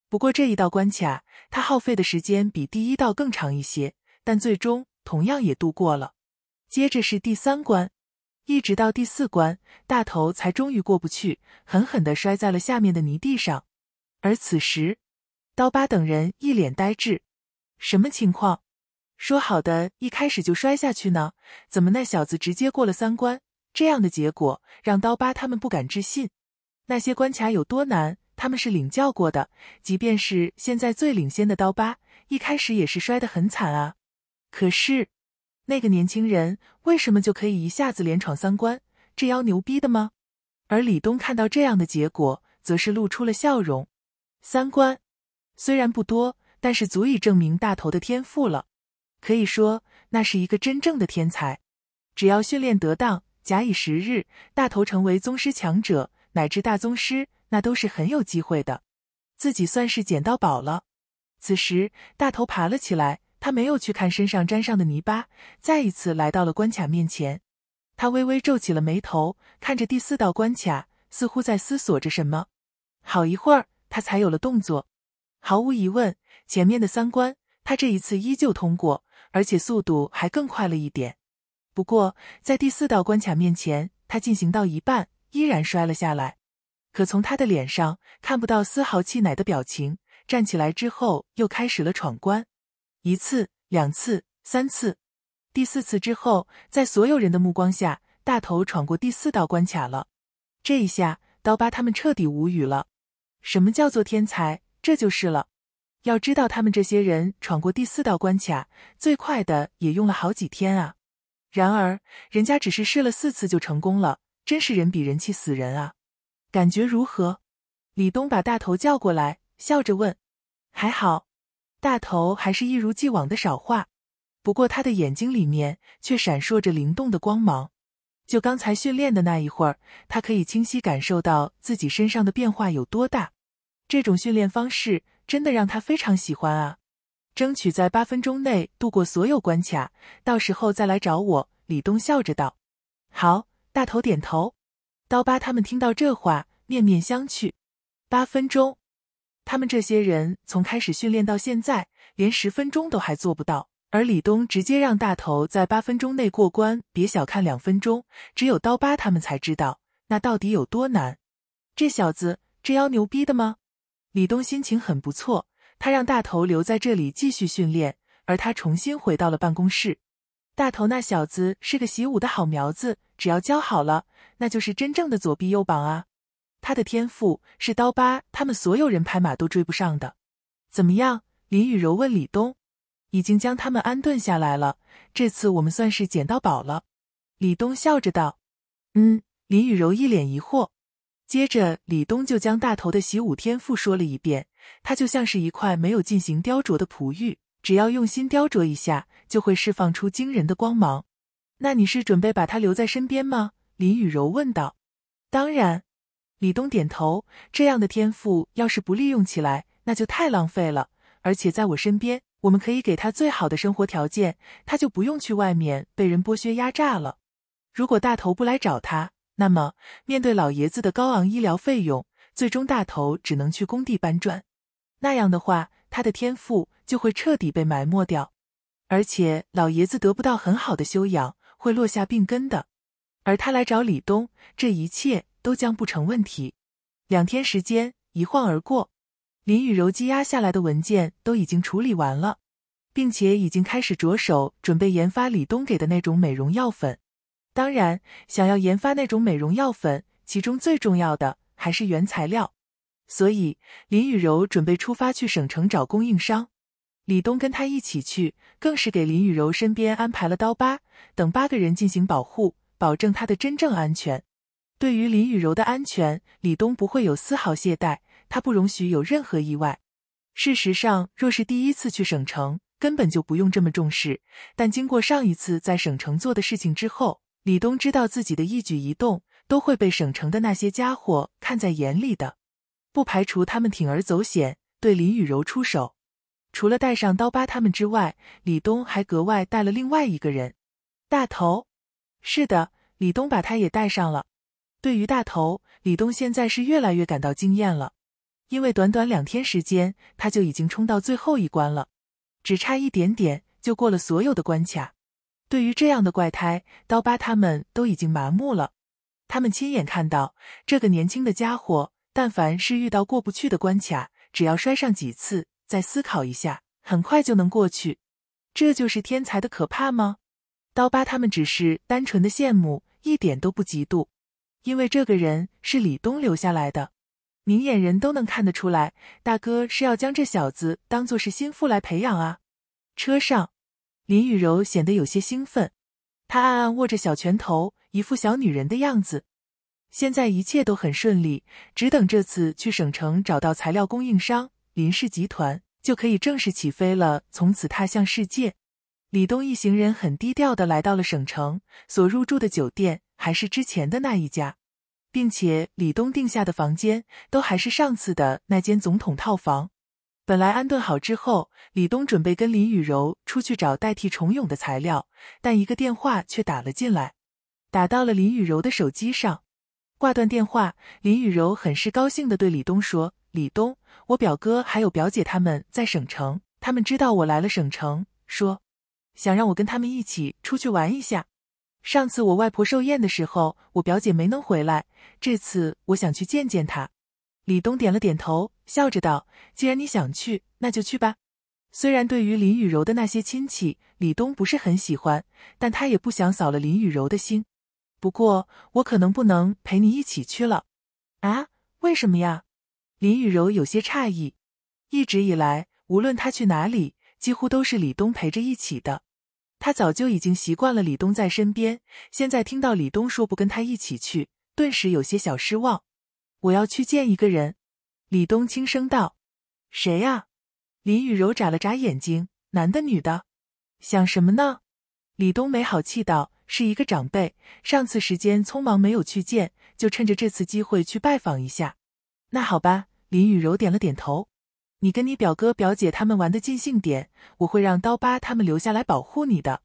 不过这一道关卡，他耗费的时间比第一道更长一些，但最终。同样也度过了，接着是第三关，一直到第四关，大头才终于过不去，狠狠的摔在了下面的泥地上。而此时，刀疤等人一脸呆滞，什么情况？说好的一开始就摔下去呢？怎么那小子直接过了三关？这样的结果让刀疤他们不敢置信。那些关卡有多难，他们是领教过的。即便是现在最领先的刀疤，一开始也是摔得很惨啊。可是，那个年轻人为什么就可以一下子连闯三关？这妖牛逼的吗？而李东看到这样的结果，则是露出了笑容。三关虽然不多，但是足以证明大头的天赋了。可以说，那是一个真正的天才。只要训练得当，假以时日，大头成为宗师强者乃至大宗师，那都是很有机会的。自己算是捡到宝了。此时，大头爬了起来。他没有去看身上沾上的泥巴，再一次来到了关卡面前。他微微皱起了眉头，看着第四道关卡，似乎在思索着什么。好一会儿，他才有了动作。毫无疑问，前面的三关，他这一次依旧通过，而且速度还更快了一点。不过，在第四道关卡面前，他进行到一半，依然摔了下来。可从他的脸上看不到丝毫气馁的表情，站起来之后又开始了闯关。一次，两次，三次，第四次之后，在所有人的目光下，大头闯过第四道关卡了。这一下，刀疤他们彻底无语了。什么叫做天才？这就是了。要知道，他们这些人闯过第四道关卡，最快的也用了好几天啊。然而，人家只是试了四次就成功了，真是人比人气死人啊！感觉如何？李东把大头叫过来，笑着问：“还好。”大头还是一如既往的少话，不过他的眼睛里面却闪烁着灵动的光芒。就刚才训练的那一会儿，他可以清晰感受到自己身上的变化有多大。这种训练方式真的让他非常喜欢啊！争取在八分钟内度过所有关卡，到时候再来找我。”李东笑着道。“好。”大头点头。刀疤他们听到这话，面面相觑。八分钟。他们这些人从开始训练到现在，连十分钟都还做不到。而李东直接让大头在八分钟内过关，别小看两分钟，只有刀疤他们才知道那到底有多难。这小子，这腰牛逼的吗？李东心情很不错，他让大头留在这里继续训练，而他重新回到了办公室。大头那小子是个习武的好苗子，只要教好了，那就是真正的左臂右膀啊。他的天赋是刀疤他们所有人拍马都追不上的，怎么样？林雨柔问李东。已经将他们安顿下来了，这次我们算是捡到宝了。李东笑着道：“嗯。”林雨柔一脸疑惑。接着，李东就将大头的习武天赋说了一遍。他就像是一块没有进行雕琢的璞玉，只要用心雕琢一下，就会释放出惊人的光芒。那你是准备把他留在身边吗？林雨柔问道。当然。李东点头，这样的天赋要是不利用起来，那就太浪费了。而且在我身边，我们可以给他最好的生活条件，他就不用去外面被人剥削压榨了。如果大头不来找他，那么面对老爷子的高昂医疗费用，最终大头只能去工地搬砖，那样的话，他的天赋就会彻底被埋没掉，而且老爷子得不到很好的修养，会落下病根的。而他来找李东，这一切。都将不成问题。两天时间一晃而过，林雨柔积压下来的文件都已经处理完了，并且已经开始着手准备研发李东给的那种美容药粉。当然，想要研发那种美容药粉，其中最重要的还是原材料。所以，林雨柔准备出发去省城找供应商。李东跟他一起去，更是给林雨柔身边安排了刀疤等八个人进行保护，保证他的真正安全。对于林雨柔的安全，李东不会有丝毫懈怠，他不容许有任何意外。事实上，若是第一次去省城，根本就不用这么重视。但经过上一次在省城做的事情之后，李东知道自己的一举一动都会被省城的那些家伙看在眼里的，不排除他们铤而走险对林雨柔出手。除了带上刀疤他们之外，李东还格外带了另外一个人，大头。是的，李东把他也带上了。对于大头李东，现在是越来越感到惊艳了，因为短短两天时间，他就已经冲到最后一关了，只差一点点就过了所有的关卡。对于这样的怪胎，刀疤他们都已经麻木了。他们亲眼看到这个年轻的家伙，但凡是遇到过不去的关卡，只要摔上几次，再思考一下，很快就能过去。这就是天才的可怕吗？刀疤他们只是单纯的羡慕，一点都不嫉妒。因为这个人是李东留下来的，明眼人都能看得出来，大哥是要将这小子当做是心腹来培养啊。车上，林雨柔显得有些兴奋，她暗暗握着小拳头，一副小女人的样子。现在一切都很顺利，只等这次去省城找到材料供应商林氏集团，就可以正式起飞了，从此踏向世界。李东一行人很低调的来到了省城所入住的酒店。还是之前的那一家，并且李东定下的房间都还是上次的那间总统套房。本来安顿好之后，李东准备跟林雨柔出去找代替重勇的材料，但一个电话却打了进来，打到了林雨柔的手机上。挂断电话，林雨柔很是高兴的对李东说：“李东，我表哥还有表姐他们在省城，他们知道我来了省城，说想让我跟他们一起出去玩一下。”上次我外婆寿宴的时候，我表姐没能回来。这次我想去见见她。李东点了点头，笑着道：“既然你想去，那就去吧。”虽然对于林雨柔的那些亲戚，李东不是很喜欢，但他也不想扫了林雨柔的心。不过我可能不能陪你一起去了。啊？为什么呀？林雨柔有些诧异。一直以来，无论她去哪里，几乎都是李东陪着一起的。他早就已经习惯了李东在身边，现在听到李东说不跟他一起去，顿时有些小失望。我要去见一个人，李东轻声道。谁呀？林雨柔眨了眨眼睛，男的女的？想什么呢？李东没好气道。是一个长辈，上次时间匆忙没有去见，就趁着这次机会去拜访一下。那好吧，林雨柔点了点头。你跟你表哥、表姐他们玩的尽兴点，我会让刀疤他们留下来保护你的。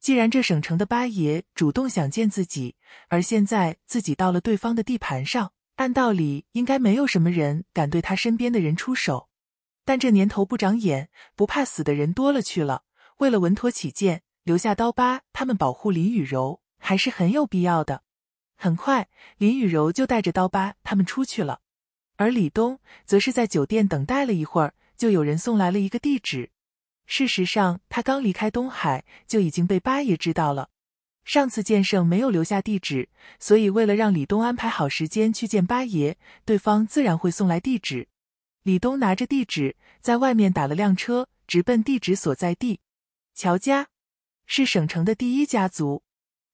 既然这省城的八爷主动想见自己，而现在自己到了对方的地盘上，按道理应该没有什么人敢对他身边的人出手。但这年头不长眼、不怕死的人多了去了，为了稳妥起见，留下刀疤他们保护林雨柔还是很有必要的。很快，林雨柔就带着刀疤他们出去了。而李东则是在酒店等待了一会儿，就有人送来了一个地址。事实上，他刚离开东海就已经被八爷知道了。上次剑圣没有留下地址，所以为了让李东安排好时间去见八爷，对方自然会送来地址。李东拿着地址，在外面打了辆车，直奔地址所在地——乔家，是省城的第一家族。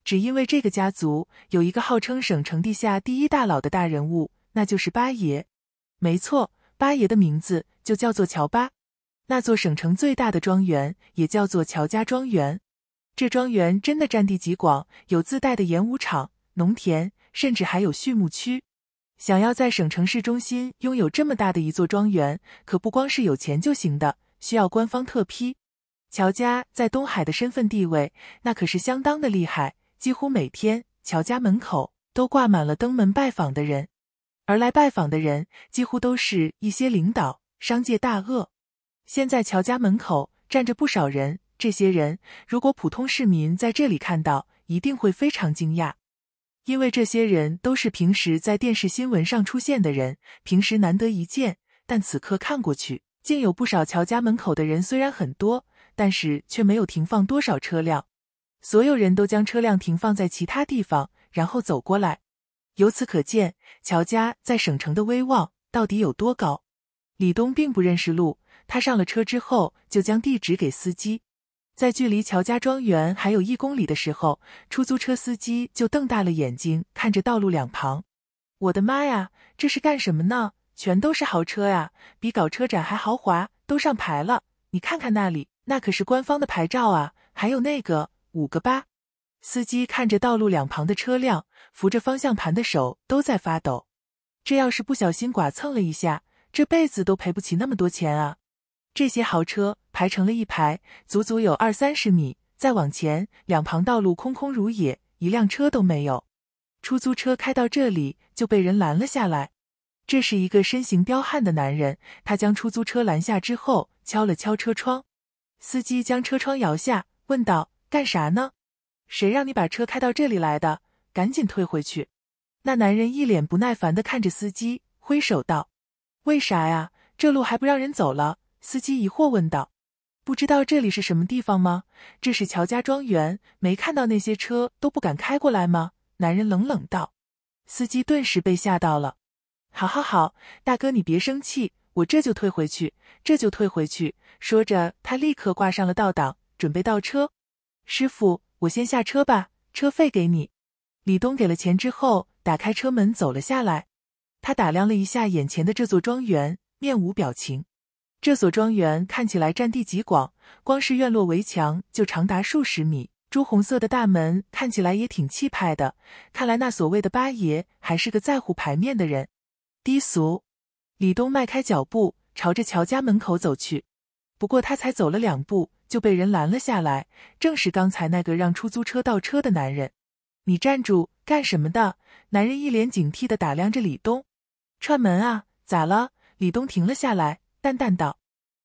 只因为这个家族有一个号称省城地下第一大佬的大人物。那就是八爷，没错，八爷的名字就叫做乔八。那座省城最大的庄园也叫做乔家庄园。这庄园真的占地极广，有自带的演武场、农田，甚至还有畜牧区。想要在省城市中心拥有这么大的一座庄园，可不光是有钱就行的，需要官方特批。乔家在东海的身份地位，那可是相当的厉害，几乎每天乔家门口都挂满了登门拜访的人。而来拜访的人几乎都是一些领导、商界大鳄。现在乔家门口站着不少人，这些人如果普通市民在这里看到，一定会非常惊讶，因为这些人都是平时在电视新闻上出现的人，平时难得一见。但此刻看过去，竟有不少乔家门口的人。虽然很多，但是却没有停放多少车辆，所有人都将车辆停放在其他地方，然后走过来。由此可见，乔家在省城的威望到底有多高？李东并不认识路，他上了车之后就将地址给司机。在距离乔家庄园还有一公里的时候，出租车司机就瞪大了眼睛看着道路两旁。我的妈呀，这是干什么呢？全都是豪车呀，比搞车展还豪华，都上牌了。你看看那里，那可是官方的牌照啊！还有那个五个八。司机看着道路两旁的车辆，扶着方向盘的手都在发抖。这要是不小心剐蹭了一下，这辈子都赔不起那么多钱啊！这些豪车排成了一排，足足有二三十米。再往前，两旁道路空空如也，一辆车都没有。出租车开到这里就被人拦了下来。这是一个身形彪悍的男人，他将出租车拦下之后，敲了敲车窗。司机将车窗摇下，问道：“干啥呢？”谁让你把车开到这里来的？赶紧退回去！那男人一脸不耐烦地看着司机，挥手道：“为啥呀？这路还不让人走了？”司机疑惑问道。“不知道这里是什么地方吗？这是乔家庄园，没看到那些车都不敢开过来吗？”男人冷冷道。司机顿时被吓到了。“好好好，大哥你别生气，我这就退回去，这就退回去。”说着，他立刻挂上了倒档，准备倒车。师傅。我先下车吧，车费给你。李东给了钱之后，打开车门走了下来。他打量了一下眼前的这座庄园，面无表情。这所庄园看起来占地极广，光是院落围墙就长达数十米，朱红色的大门看起来也挺气派的。看来那所谓的八爷还是个在乎牌面的人。低俗。李东迈开脚步，朝着乔家门口走去。不过他才走了两步。就被人拦了下来，正是刚才那个让出租车倒车的男人。你站住，干什么的？男人一脸警惕地打量着李东。串门啊？咋了？李东停了下来，淡淡道：“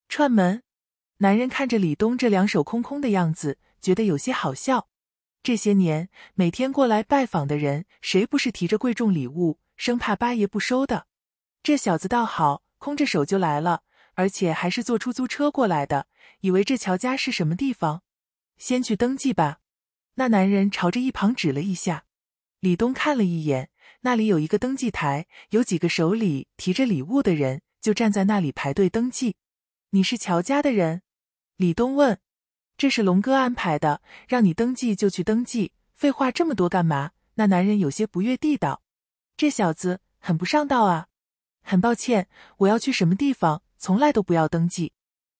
串门。”男人看着李东这两手空空的样子，觉得有些好笑。这些年每天过来拜访的人，谁不是提着贵重礼物，生怕八爷不收的？这小子倒好，空着手就来了。而且还是坐出租车过来的，以为这乔家是什么地方？先去登记吧。那男人朝着一旁指了一下，李东看了一眼，那里有一个登记台，有几个手里提着礼物的人就站在那里排队登记。你是乔家的人？李东问。这是龙哥安排的，让你登记就去登记，废话这么多干嘛？那男人有些不悦地道：“这小子很不上道啊！很抱歉，我要去什么地方？”从来都不要登记，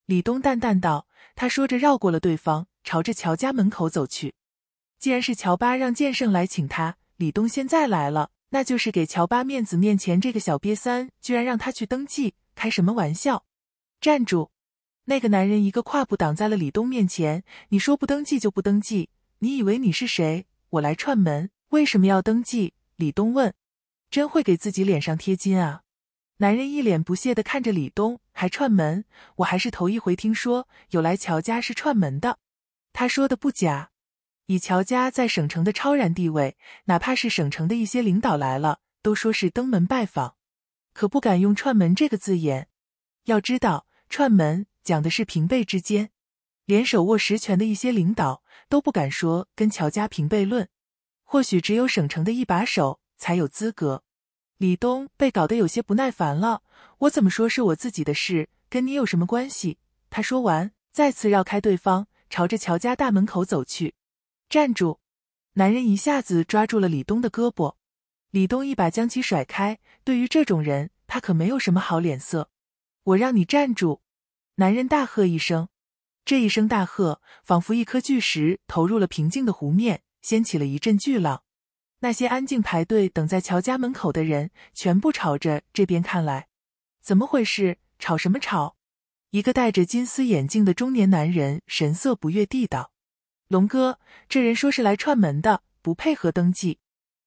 李东淡淡道。他说着绕过了对方，朝着乔家门口走去。既然是乔巴让剑圣来请他，李东现在来了，那就是给乔巴面子。面前这个小瘪三居然让他去登记，开什么玩笑！站住！那个男人一个跨步挡在了李东面前。你说不登记就不登记，你以为你是谁？我来串门，为什么要登记？李东问。真会给自己脸上贴金啊！男人一脸不屑的看着李东，还串门？我还是头一回听说有来乔家是串门的。他说的不假，以乔家在省城的超然地位，哪怕是省城的一些领导来了，都说是登门拜访，可不敢用串门这个字眼。要知道，串门讲的是平辈之间，连手握实权的一些领导都不敢说跟乔家平辈论，或许只有省城的一把手才有资格。李东被搞得有些不耐烦了，我怎么说是我自己的事，跟你有什么关系？他说完，再次绕开对方，朝着乔家大门口走去。站住！男人一下子抓住了李东的胳膊，李东一把将其甩开。对于这种人，他可没有什么好脸色。我让你站住！男人大喝一声，这一声大喝，仿佛一颗巨石投入了平静的湖面，掀起了一阵巨浪。那些安静排队等在乔家门口的人，全部朝着这边看来。怎么回事？吵什么吵？一个戴着金丝眼镜的中年男人神色不悦地道：“龙哥，这人说是来串门的，不配合登记。”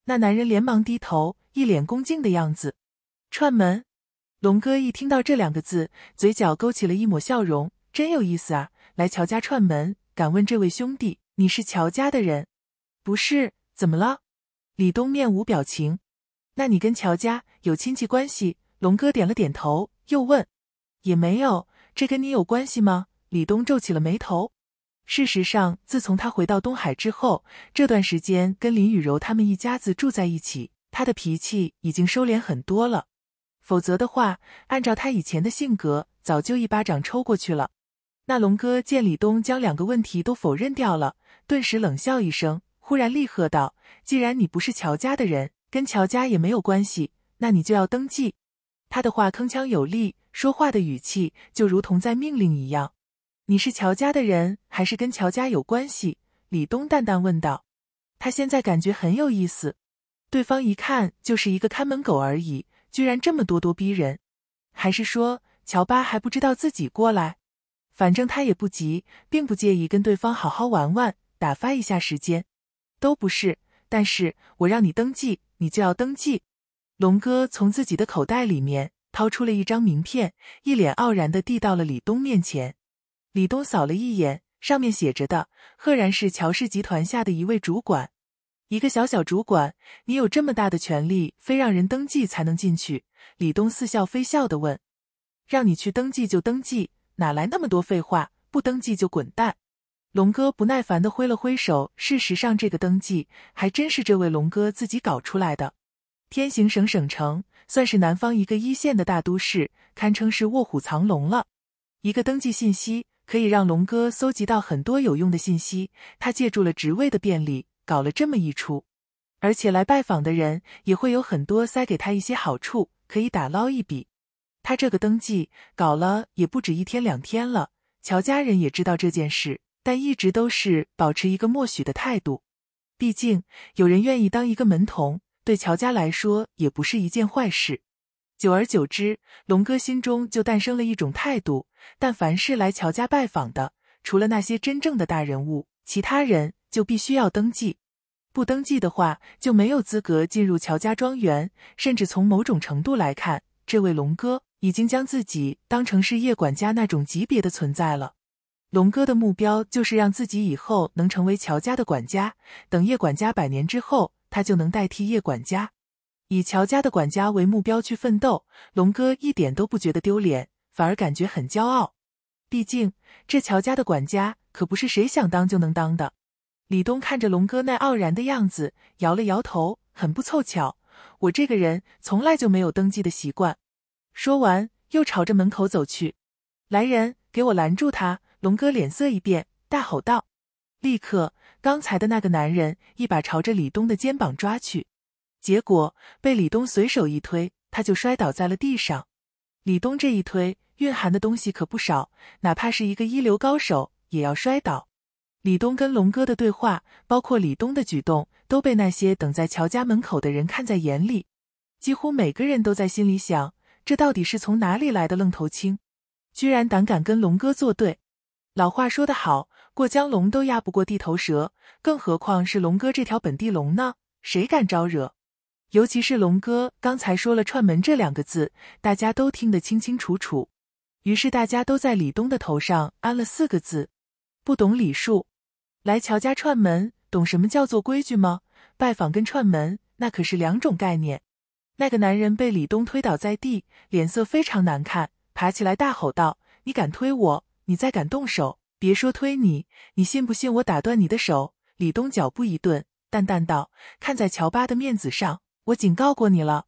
那男人连忙低头，一脸恭敬的样子。串门？龙哥一听到这两个字，嘴角勾起了一抹笑容。真有意思啊，来乔家串门。敢问这位兄弟，你是乔家的人？不是？怎么了？李东面无表情，那你跟乔家有亲戚关系？龙哥点了点头，又问：“也没有，这跟你有关系吗？”李东皱起了眉头。事实上，自从他回到东海之后，这段时间跟林雨柔他们一家子住在一起，他的脾气已经收敛很多了。否则的话，按照他以前的性格，早就一巴掌抽过去了。那龙哥见李东将两个问题都否认掉了，顿时冷笑一声。忽然厉喝道：“既然你不是乔家的人，跟乔家也没有关系，那你就要登记。”他的话铿锵有力，说话的语气就如同在命令一样。“你是乔家的人，还是跟乔家有关系？”李东淡淡问道。他现在感觉很有意思，对方一看就是一个看门狗而已，居然这么咄咄逼人，还是说乔巴还不知道自己过来？反正他也不急，并不介意跟对方好好玩玩，打发一下时间。都不是，但是我让你登记，你就要登记。龙哥从自己的口袋里面掏出了一张名片，一脸傲然的递到了李东面前。李东扫了一眼，上面写着的，赫然是乔氏集团下的一位主管，一个小小主管，你有这么大的权利，非让人登记才能进去？李东似笑非笑的问：“让你去登记就登记，哪来那么多废话？不登记就滚蛋。”龙哥不耐烦地挥了挥手。事实上，这个登记还真是这位龙哥自己搞出来的。天行省省城算是南方一个一线的大都市，堪称是卧虎藏龙了。一个登记信息可以让龙哥搜集到很多有用的信息。他借助了职位的便利，搞了这么一出。而且来拜访的人也会有很多，塞给他一些好处，可以打捞一笔。他这个登记搞了也不止一天两天了，乔家人也知道这件事。但一直都是保持一个默许的态度，毕竟有人愿意当一个门童，对乔家来说也不是一件坏事。久而久之，龙哥心中就诞生了一种态度：但凡是来乔家拜访的，除了那些真正的大人物，其他人就必须要登记。不登记的话，就没有资格进入乔家庄园。甚至从某种程度来看，这位龙哥已经将自己当成是叶管家那种级别的存在了。龙哥的目标就是让自己以后能成为乔家的管家，等叶管家百年之后，他就能代替叶管家，以乔家的管家为目标去奋斗。龙哥一点都不觉得丢脸，反而感觉很骄傲。毕竟这乔家的管家可不是谁想当就能当的。李东看着龙哥那傲然的样子，摇了摇头，很不凑巧，我这个人从来就没有登记的习惯。说完，又朝着门口走去。来人，给我拦住他！龙哥脸色一变，大吼道：“立刻！”刚才的那个男人一把朝着李东的肩膀抓去，结果被李东随手一推，他就摔倒在了地上。李东这一推蕴含的东西可不少，哪怕是一个一流高手也要摔倒。李东跟龙哥的对话，包括李东的举动，都被那些等在乔家门口的人看在眼里，几乎每个人都在心里想：这到底是从哪里来的愣头青，居然胆敢跟龙哥作对？老话说得好，过江龙都压不过地头蛇，更何况是龙哥这条本地龙呢？谁敢招惹？尤其是龙哥刚才说了“串门”这两个字，大家都听得清清楚楚。于是大家都在李东的头上安了四个字：不懂礼数，来乔家串门，懂什么叫做规矩吗？拜访跟串门那可是两种概念。那个男人被李东推倒在地，脸色非常难看，爬起来大吼道：“你敢推我！”你再敢动手，别说推你，你信不信我打断你的手？李东脚步一顿，淡淡道：“看在乔巴的面子上，我警告过你了。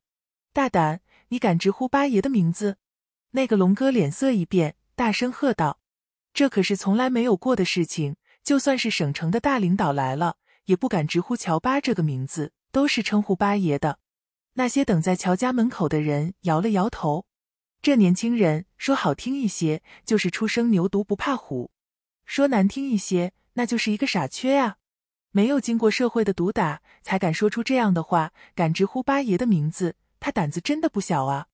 大胆，你敢直呼八爷的名字？”那个龙哥脸色一变，大声喝道：“这可是从来没有过的事情，就算是省城的大领导来了，也不敢直呼乔巴这个名字，都是称呼八爷的。”那些等在乔家门口的人摇了摇头。这年轻人说好听一些，就是初生牛犊不怕虎；说难听一些，那就是一个傻缺啊！没有经过社会的毒打，才敢说出这样的话，敢直呼八爷的名字，他胆子真的不小啊！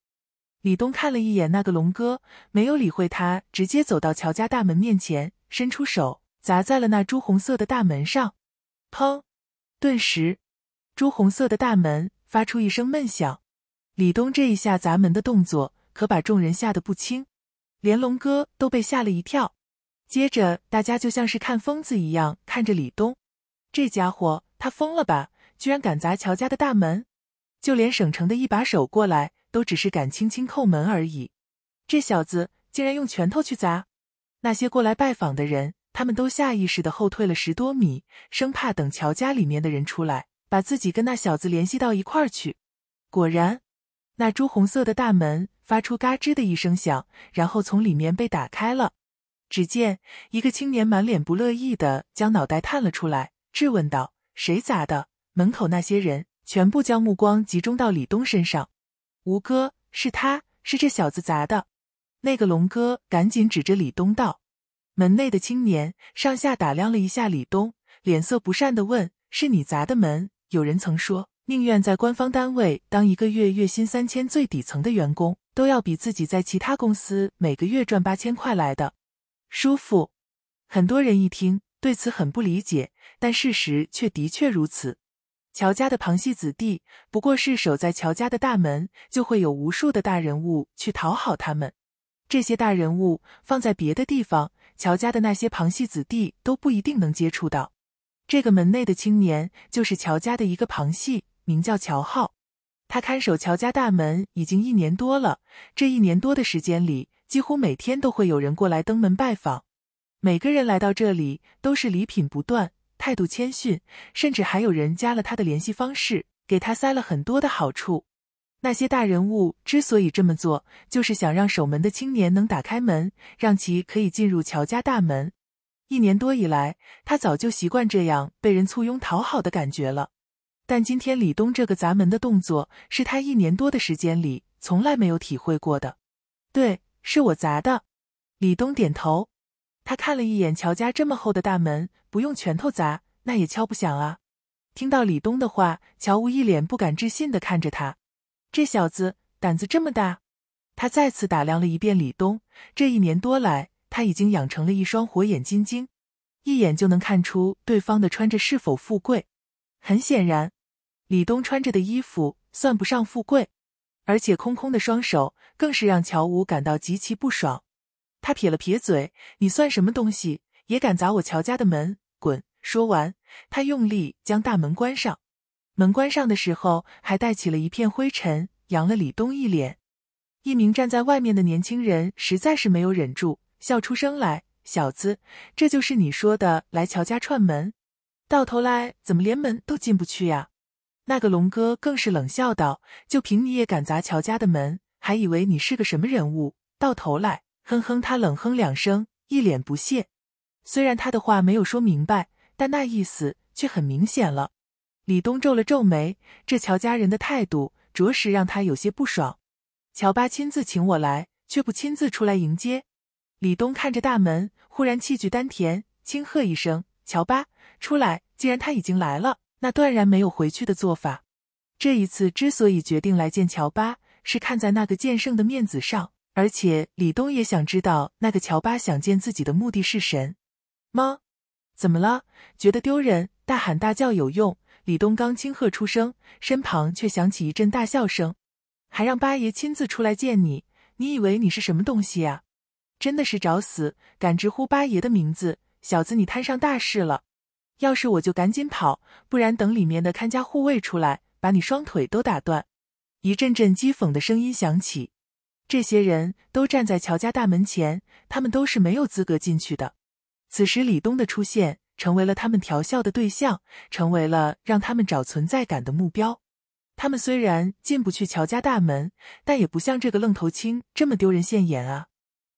李东看了一眼那个龙哥，没有理会他，直接走到乔家大门面前，伸出手砸在了那朱红色的大门上。砰！顿时，朱红色的大门发出一声闷响。李东这一下砸门的动作。可把众人吓得不轻，连龙哥都被吓了一跳。接着，大家就像是看疯子一样看着李东，这家伙他疯了吧？居然敢砸乔家的大门！就连省城的一把手过来，都只是敢轻轻叩门而已。这小子竟然用拳头去砸！那些过来拜访的人，他们都下意识的后退了十多米，生怕等乔家里面的人出来，把自己跟那小子联系到一块儿去。果然，那朱红色的大门。发出嘎吱的一声响，然后从里面被打开了。只见一个青年满脸不乐意的将脑袋探了出来，质问道：“谁砸的？”门口那些人全部将目光集中到李东身上。吴哥，是他，是这小子砸的。那个龙哥赶紧指着李东道：“门内的青年上下打量了一下李东，脸色不善的问：是你砸的门？有人曾说，宁愿在官方单位当一个月月薪三千最底层的员工。”都要比自己在其他公司每个月赚八千块来的舒服。很多人一听对此很不理解，但事实却的确如此。乔家的旁系子弟不过是守在乔家的大门，就会有无数的大人物去讨好他们。这些大人物放在别的地方，乔家的那些旁系子弟都不一定能接触到。这个门内的青年就是乔家的一个旁系，名叫乔浩。他看守乔家大门已经一年多了，这一年多的时间里，几乎每天都会有人过来登门拜访。每个人来到这里都是礼品不断，态度谦逊，甚至还有人加了他的联系方式，给他塞了很多的好处。那些大人物之所以这么做，就是想让守门的青年能打开门，让其可以进入乔家大门。一年多以来，他早就习惯这样被人簇拥讨好的感觉了。但今天李东这个砸门的动作是他一年多的时间里从来没有体会过的。对，是我砸的。李东点头，他看了一眼乔家这么厚的大门，不用拳头砸那也敲不响啊。听到李东的话，乔无一脸不敢置信的看着他，这小子胆子这么大。他再次打量了一遍李东，这一年多来他已经养成了一双火眼金睛，一眼就能看出对方的穿着是否富贵。很显然。李东穿着的衣服算不上富贵，而且空空的双手更是让乔五感到极其不爽。他撇了撇嘴：“你算什么东西，也敢砸我乔家的门？滚！”说完，他用力将大门关上。门关上的时候，还带起了一片灰尘，扬了李东一脸。一名站在外面的年轻人实在是没有忍住，笑出声来：“小子，这就是你说的来乔家串门，到头来怎么连门都进不去呀？”那个龙哥更是冷笑道：“就凭你也敢砸乔家的门？还以为你是个什么人物？到头来……”哼哼，他冷哼两声，一脸不屑。虽然他的话没有说明白，但那意思却很明显了。李东皱了皱眉，这乔家人的态度着实让他有些不爽。乔巴亲自请我来，却不亲自出来迎接。李东看着大门，忽然气聚丹田，轻喝一声：“乔巴，出来！既然他已经来了。”那断然没有回去的做法。这一次之所以决定来见乔巴，是看在那个剑圣的面子上，而且李东也想知道那个乔巴想见自己的目的是什？么？怎么了？觉得丢人？大喊大叫有用？李东刚轻喝出声，身旁却响起一阵大笑声。还让八爷亲自出来见你？你以为你是什么东西啊？真的是找死！敢直呼八爷的名字，小子，你摊上大事了！要是我就赶紧跑，不然等里面的看家护卫出来，把你双腿都打断！一阵阵讥讽的声音响起，这些人都站在乔家大门前，他们都是没有资格进去的。此时李东的出现，成为了他们调笑的对象，成为了让他们找存在感的目标。他们虽然进不去乔家大门，但也不像这个愣头青这么丢人现眼啊！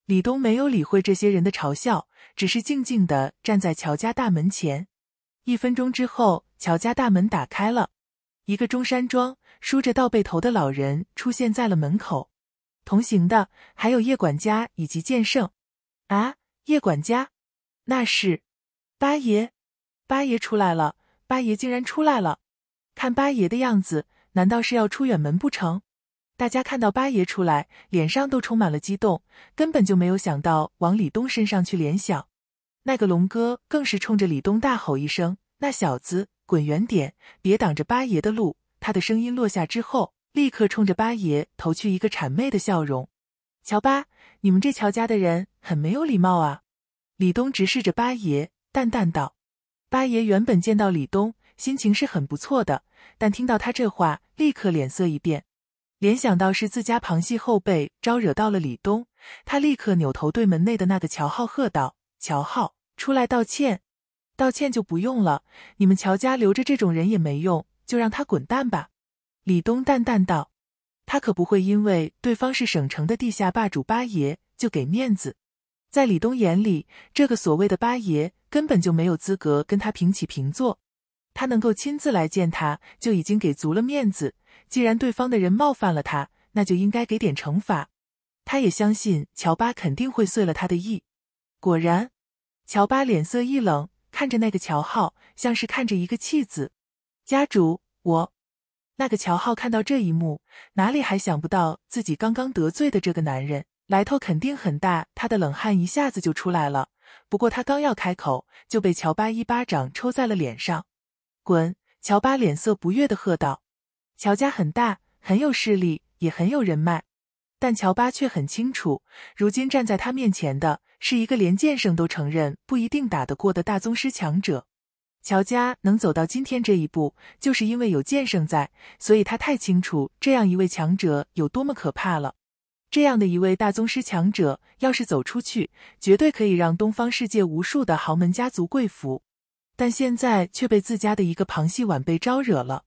李东没有理会这些人的嘲笑，只是静静的站在乔家大门前。一分钟之后，乔家大门打开了，一个中山装、梳着倒背头的老人出现在了门口，同行的还有叶管家以及剑圣。啊，叶管家，那是八爷，八爷出来了，八爷竟然出来了！看八爷的样子，难道是要出远门不成？大家看到八爷出来，脸上都充满了激动，根本就没有想到往李东身上去联想。那个龙哥更是冲着李东大吼一声：“那小子滚远点，别挡着八爷的路！”他的声音落下之后，立刻冲着八爷投去一个谄媚的笑容：“乔巴，你们这乔家的人很没有礼貌啊！”李东直视着八爷，淡淡道：“八爷原本见到李东，心情是很不错的，但听到他这话，立刻脸色一变，联想到是自家旁系后辈招惹到了李东，他立刻扭头对门内的那个乔浩喝道。”乔浩，出来道歉，道歉就不用了。你们乔家留着这种人也没用，就让他滚蛋吧。”李东淡淡道，“他可不会因为对方是省城的地下霸主八爷就给面子。在李东眼里，这个所谓的八爷根本就没有资格跟他平起平坐。他能够亲自来见他，就已经给足了面子。既然对方的人冒犯了他，那就应该给点惩罚。他也相信乔巴肯定会遂了他的意。果然，乔巴脸色一冷，看着那个乔浩，像是看着一个弃子。家主，我……那个乔浩看到这一幕，哪里还想不到自己刚刚得罪的这个男人来头肯定很大？他的冷汗一下子就出来了。不过他刚要开口，就被乔巴一巴掌抽在了脸上。滚！乔巴脸色不悦的喝道：“乔家很大，很有势力，也很有人脉。”但乔巴却很清楚，如今站在他面前的是一个连剑圣都承认不一定打得过的大宗师强者。乔家能走到今天这一步，就是因为有剑圣在，所以他太清楚这样一位强者有多么可怕了。这样的一位大宗师强者，要是走出去，绝对可以让东方世界无数的豪门家族跪服。但现在却被自家的一个旁系晚辈招惹了。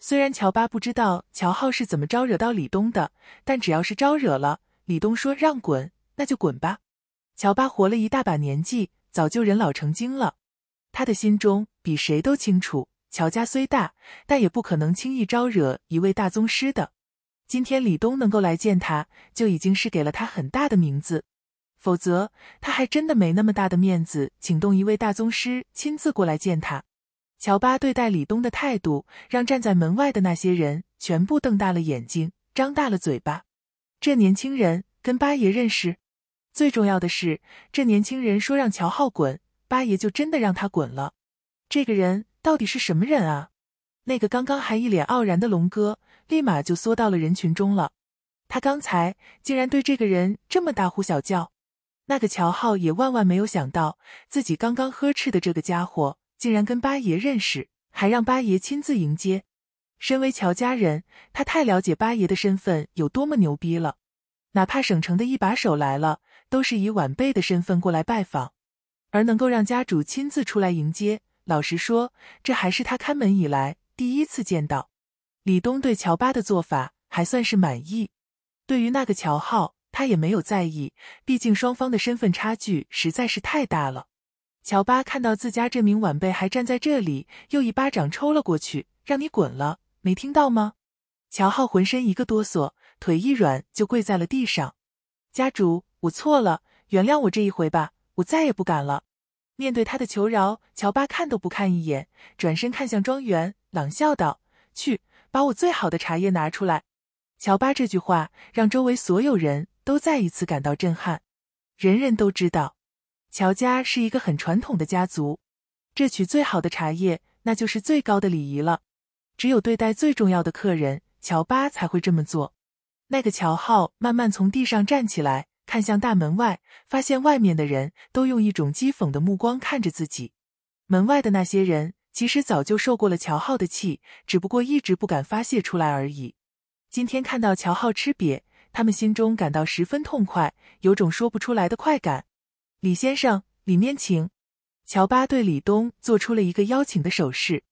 虽然乔巴不知道乔浩是怎么招惹到李东的，但只要是招惹了李东，说让滚，那就滚吧。乔巴活了一大把年纪，早就人老成精了，他的心中比谁都清楚，乔家虽大，但也不可能轻易招惹一位大宗师的。今天李东能够来见他，就已经是给了他很大的面子，否则他还真的没那么大的面子，请动一位大宗师亲自过来见他。乔巴对待李东的态度，让站在门外的那些人全部瞪大了眼睛，张大了嘴巴。这年轻人跟八爷认识？最重要的是，这年轻人说让乔浩滚，八爷就真的让他滚了。这个人到底是什么人啊？那个刚刚还一脸傲然的龙哥，立马就缩到了人群中了。他刚才竟然对这个人这么大呼小叫。那个乔浩也万万没有想到，自己刚刚呵斥的这个家伙。竟然跟八爷认识，还让八爷亲自迎接。身为乔家人，他太了解八爷的身份有多么牛逼了。哪怕省城的一把手来了，都是以晚辈的身份过来拜访。而能够让家主亲自出来迎接，老实说，这还是他看门以来第一次见到。李东对乔巴的做法还算是满意。对于那个乔浩，他也没有在意，毕竟双方的身份差距实在是太大了。乔巴看到自家这名晚辈还站在这里，又一巴掌抽了过去：“让你滚了，没听到吗？”乔浩浑身一个哆嗦，腿一软就跪在了地上。“家主，我错了，原谅我这一回吧，我再也不敢了。”面对他的求饶，乔巴看都不看一眼，转身看向庄园，冷笑道：“去，把我最好的茶叶拿出来。”乔巴这句话让周围所有人都再一次感到震撼。人人都知道。乔家是一个很传统的家族，这取最好的茶叶，那就是最高的礼仪了。只有对待最重要的客人，乔巴才会这么做。那个乔浩慢慢从地上站起来，看向大门外，发现外面的人都用一种讥讽的目光看着自己。门外的那些人其实早就受过了乔浩的气，只不过一直不敢发泄出来而已。今天看到乔浩吃瘪，他们心中感到十分痛快，有种说不出来的快感。李先生，里面请。乔巴对李东做出了一个邀请的手势。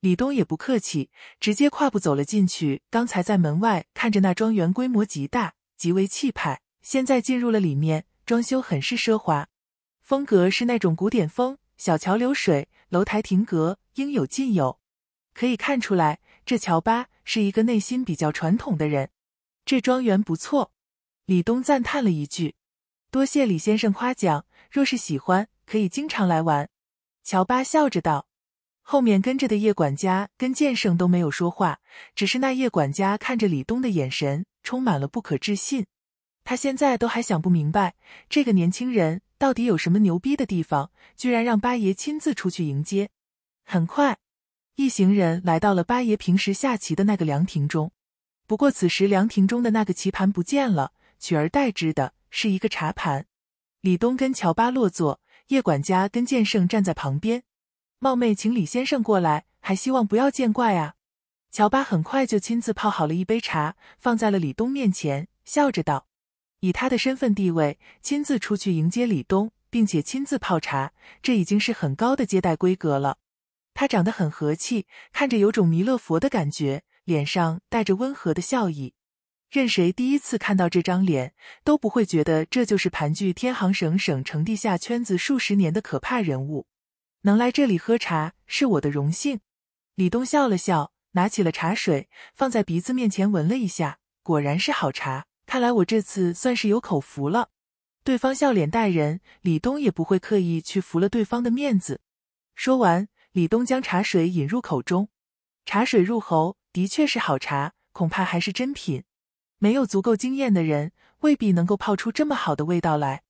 李东也不客气，直接跨步走了进去。刚才在门外看着那庄园规模极大，极为气派。现在进入了里面，装修很是奢华，风格是那种古典风，小桥流水，楼台亭阁，应有尽有。可以看出来，这乔巴是一个内心比较传统的人。这庄园不错，李东赞叹了一句。多谢李先生夸奖，若是喜欢，可以经常来玩。”乔巴笑着道。后面跟着的叶管家跟剑圣都没有说话，只是那叶管家看着李东的眼神充满了不可置信。他现在都还想不明白，这个年轻人到底有什么牛逼的地方，居然让八爷亲自出去迎接。很快，一行人来到了八爷平时下棋的那个凉亭中。不过此时凉亭中的那个棋盘不见了，取而代之的……是一个茶盘，李东跟乔巴落座，叶管家跟剑圣站在旁边。冒昧请李先生过来，还希望不要见怪啊。乔巴很快就亲自泡好了一杯茶，放在了李东面前，笑着道：“以他的身份地位，亲自出去迎接李东，并且亲自泡茶，这已经是很高的接待规格了。”他长得很和气，看着有种弥勒佛的感觉，脸上带着温和的笑意。任谁第一次看到这张脸，都不会觉得这就是盘踞天行省省城地下圈子数十年的可怕人物。能来这里喝茶，是我的荣幸。李东笑了笑，拿起了茶水，放在鼻子面前闻了一下，果然是好茶。看来我这次算是有口福了。对方笑脸待人，李东也不会刻意去服了对方的面子。说完，李东将茶水饮入口中，茶水入喉，的确是好茶，恐怕还是真品。没有足够经验的人，未必能够泡出这么好的味道来。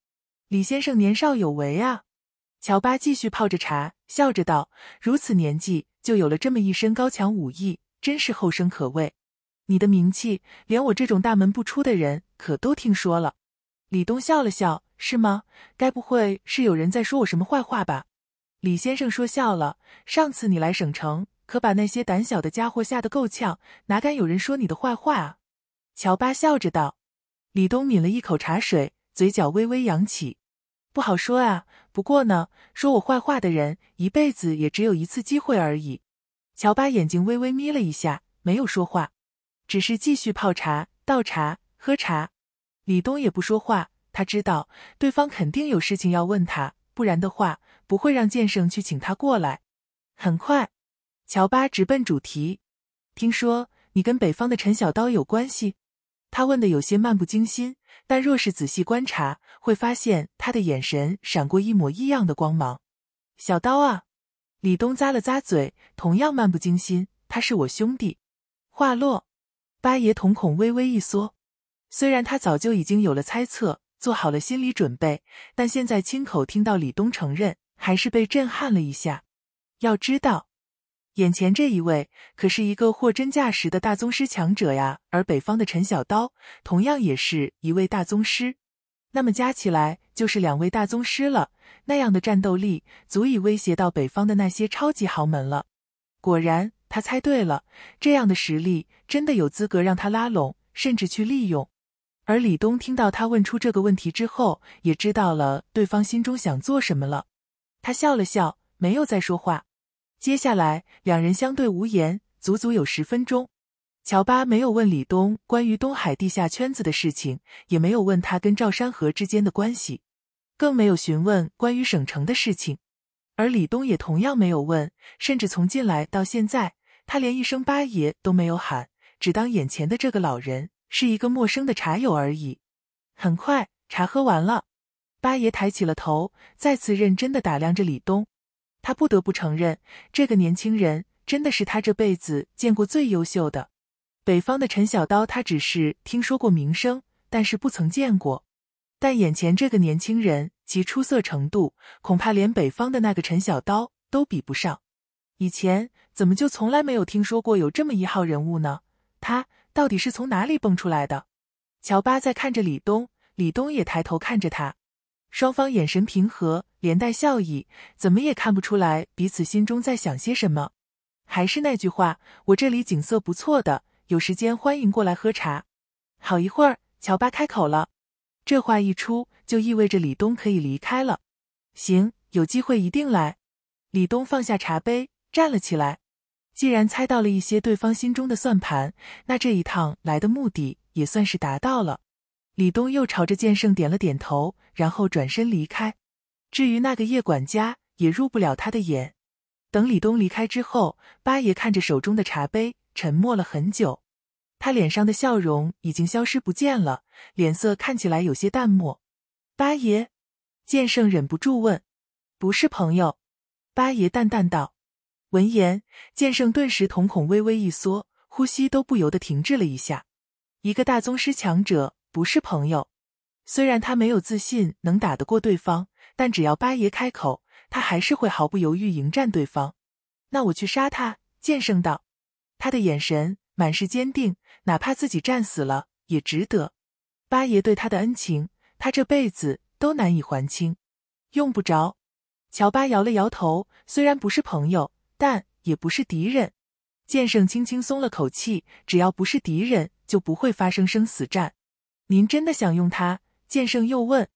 李先生年少有为啊！乔巴继续泡着茶，笑着道：“如此年纪就有了这么一身高强武艺，真是后生可畏。你的名气，连我这种大门不出的人可都听说了。”李东笑了笑：“是吗？该不会是有人在说我什么坏话吧？”李先生说笑了：“上次你来省城，可把那些胆小的家伙吓得够呛，哪敢有人说你的坏话啊！”乔巴笑着道：“李东抿了一口茶水，嘴角微微扬起。不好说啊，不过呢，说我坏话的人一辈子也只有一次机会而已。”乔巴眼睛微微眯了一下，没有说话，只是继续泡茶、倒茶、喝茶。李东也不说话，他知道对方肯定有事情要问他，不然的话不会让剑圣去请他过来。很快，乔巴直奔主题：“听说你跟北方的陈小刀有关系？”他问的有些漫不经心，但若是仔细观察，会发现他的眼神闪过一抹异样的光芒。小刀啊，李东咂了咂嘴，同样漫不经心。他是我兄弟。话落，八爷瞳孔微微一缩。虽然他早就已经有了猜测，做好了心理准备，但现在亲口听到李东承认，还是被震撼了一下。要知道。眼前这一位可是一个货真价实的大宗师强者呀，而北方的陈小刀同样也是一位大宗师，那么加起来就是两位大宗师了。那样的战斗力足以威胁到北方的那些超级豪门了。果然，他猜对了，这样的实力真的有资格让他拉拢，甚至去利用。而李东听到他问出这个问题之后，也知道了对方心中想做什么了。他笑了笑，没有再说话。接下来，两人相对无言，足足有十分钟。乔巴没有问李东关于东海地下圈子的事情，也没有问他跟赵山河之间的关系，更没有询问关于省城的事情。而李东也同样没有问，甚至从进来到现在，他连一声“八爷”都没有喊，只当眼前的这个老人是一个陌生的茶友而已。很快，茶喝完了，八爷抬起了头，再次认真的打量着李东。他不得不承认，这个年轻人真的是他这辈子见过最优秀的。北方的陈小刀，他只是听说过名声，但是不曾见过。但眼前这个年轻人，其出色程度，恐怕连北方的那个陈小刀都比不上。以前怎么就从来没有听说过有这么一号人物呢？他到底是从哪里蹦出来的？乔巴在看着李东，李东也抬头看着他。双方眼神平和，连带笑意，怎么也看不出来彼此心中在想些什么。还是那句话，我这里景色不错的，有时间欢迎过来喝茶。好一会儿，乔巴开口了。这话一出，就意味着李东可以离开了。行，有机会一定来。李东放下茶杯，站了起来。既然猜到了一些对方心中的算盘，那这一趟来的目的也算是达到了。李东又朝着剑圣点了点头，然后转身离开。至于那个叶管家，也入不了他的眼。等李东离开之后，八爷看着手中的茶杯，沉默了很久。他脸上的笑容已经消失不见了，脸色看起来有些淡漠。八爷，剑圣忍不住问：“不是朋友？”八爷淡淡道。闻言，剑圣顿时瞳孔微微一缩，呼吸都不由得停滞了一下。一个大宗师强者。不是朋友，虽然他没有自信能打得过对方，但只要八爷开口，他还是会毫不犹豫迎战对方。那我去杀他，剑圣道，他的眼神满是坚定，哪怕自己战死了也值得。八爷对他的恩情，他这辈子都难以还清。用不着，乔巴摇了摇头。虽然不是朋友，但也不是敌人。剑圣轻轻松了口气，只要不是敌人，就不会发生生死战。您真的想用它？剑圣又问。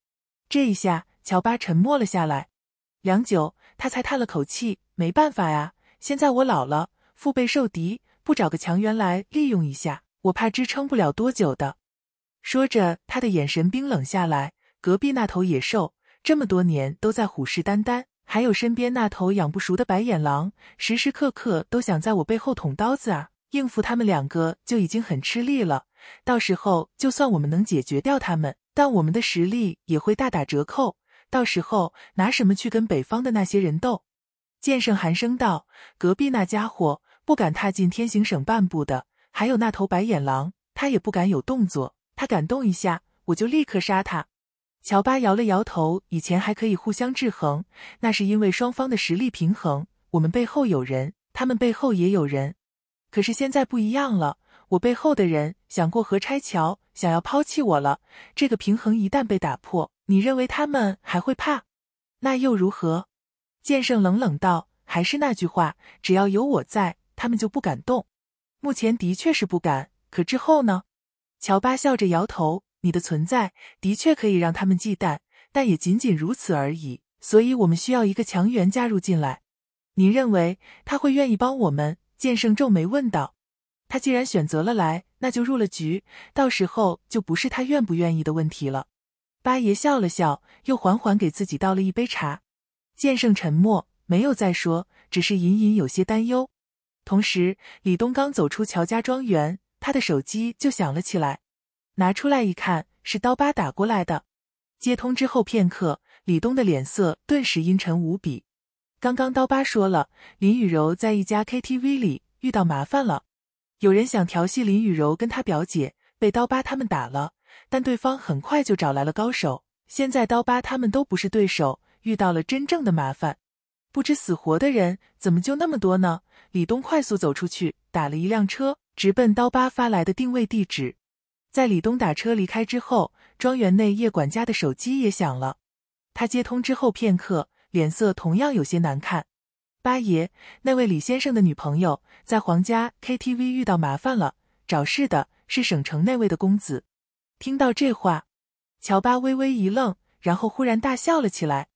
这一下，乔巴沉默了下来。良久，他才叹了口气：“没办法呀，现在我老了，腹背受敌，不找个强援来利用一下，我怕支撑不了多久的。”说着，他的眼神冰冷下来。隔壁那头野兽这么多年都在虎视眈眈，还有身边那头养不熟的白眼狼，时时刻刻都想在我背后捅刀子啊！应付他们两个就已经很吃力了。到时候就算我们能解决掉他们，但我们的实力也会大打折扣。到时候拿什么去跟北方的那些人斗？剑圣寒声道：“隔壁那家伙不敢踏进天行省半步的，还有那头白眼狼，他也不敢有动作。他敢动一下，我就立刻杀他。”乔巴摇了摇头：“以前还可以互相制衡，那是因为双方的实力平衡。我们背后有人，他们背后也有人。可是现在不一样了。”我背后的人想过河拆桥，想要抛弃我了。这个平衡一旦被打破，你认为他们还会怕？那又如何？剑圣冷冷道：“还是那句话，只要有我在，他们就不敢动。目前的确是不敢，可之后呢？”乔巴笑着摇头：“你的存在的确可以让他们忌惮，但也仅仅如此而已。所以我们需要一个强援加入进来。您认为他会愿意帮我们？”剑圣皱眉问道。他既然选择了来，那就入了局，到时候就不是他愿不愿意的问题了。八爷笑了笑，又缓缓给自己倒了一杯茶。剑圣沉默，没有再说，只是隐隐有些担忧。同时，李东刚走出乔家庄园，他的手机就响了起来。拿出来一看，是刀疤打过来的。接通之后片刻，李东的脸色顿时阴沉无比。刚刚刀疤说了，林雨柔在一家 KTV 里遇到麻烦了。有人想调戏林雨柔，跟她表姐被刀疤他们打了，但对方很快就找来了高手，现在刀疤他们都不是对手，遇到了真正的麻烦。不知死活的人怎么就那么多呢？李东快速走出去，打了一辆车，直奔刀疤发来的定位地址。在李东打车离开之后，庄园内叶管家的手机也响了，他接通之后片刻，脸色同样有些难看。八爷，那位李先生的女朋友在皇家 KTV 遇到麻烦了，找事的是省城那位的公子。听到这话，乔巴微微一愣，然后忽然大笑了起来。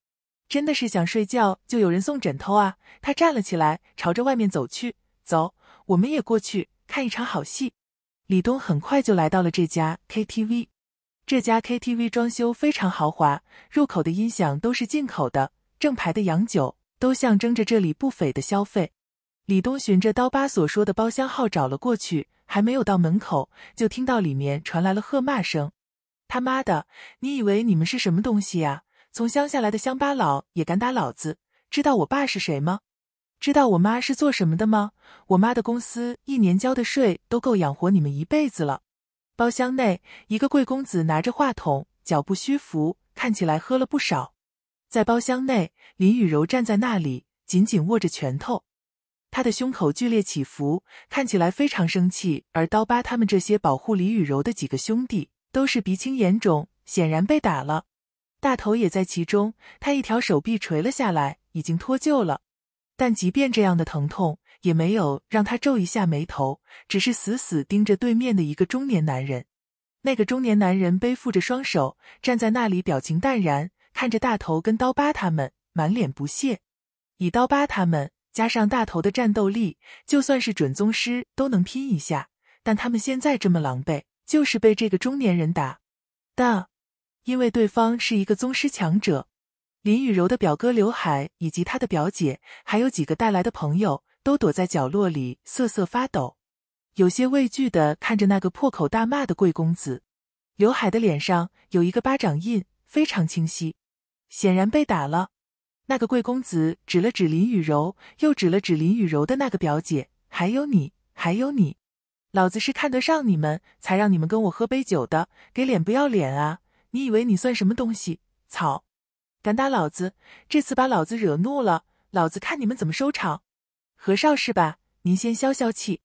真的是想睡觉就有人送枕头啊！他站了起来，朝着外面走去。走，我们也过去看一场好戏。李东很快就来到了这家 KTV，这家 KTV 装修非常豪华，入口的音响都是进口的，正牌的洋酒。都象征着这里不菲的消费。李东循着刀疤所说的包厢号找了过去，还没有到门口，就听到里面传来了喝骂声：“他妈的，你以为你们是什么东西呀？从乡下来的乡巴佬也敢打老子？知道我爸是谁吗？知道我妈是做什么的吗？我妈的公司一年交的税都够养活你们一辈子了。”包厢内，一个贵公子拿着话筒，脚步虚浮，看起来喝了不少。在包厢内，林雨柔站在那里，紧紧握着拳头，她的胸口剧烈起伏，看起来非常生气。而刀疤他们这些保护林雨柔的几个兄弟，都是鼻青眼肿，显然被打了。大头也在其中，他一条手臂垂了下来，已经脱臼了。但即便这样的疼痛，也没有让他皱一下眉头，只是死死盯着对面的一个中年男人。那个中年男人背负着双手，站在那里，表情淡然。看着大头跟刀疤他们满脸不屑，以刀疤他们加上大头的战斗力，就算是准宗师都能拼一下。但他们现在这么狼狈，就是被这个中年人打的，因为对方是一个宗师强者。林雨柔的表哥刘海以及他的表姐，还有几个带来的朋友，都躲在角落里瑟瑟发抖，有些畏惧的看着那个破口大骂的贵公子。刘海的脸上有一个巴掌印，非常清晰。显然被打了，那个贵公子指了指林雨柔，又指了指林雨柔的那个表姐，还有你，还有你，老子是看得上你们，才让你们跟我喝杯酒的，给脸不要脸啊！你以为你算什么东西？草，敢打老子！这次把老子惹怒了，老子看你们怎么收场！何少是吧？您先消消气。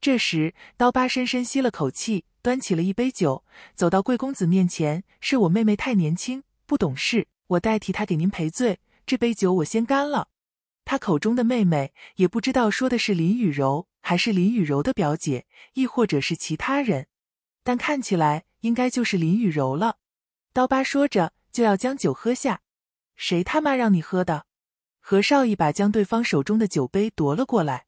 这时，刀疤深深吸了口气，端起了一杯酒，走到贵公子面前：“是我妹妹太年轻，不懂事。”我代替他给您赔罪，这杯酒我先干了。他口中的妹妹也不知道说的是林雨柔还是林雨柔的表姐，亦或者是其他人，但看起来应该就是林雨柔了。刀疤说着就要将酒喝下，谁他妈让你喝的？何少一把将对方手中的酒杯夺了过来，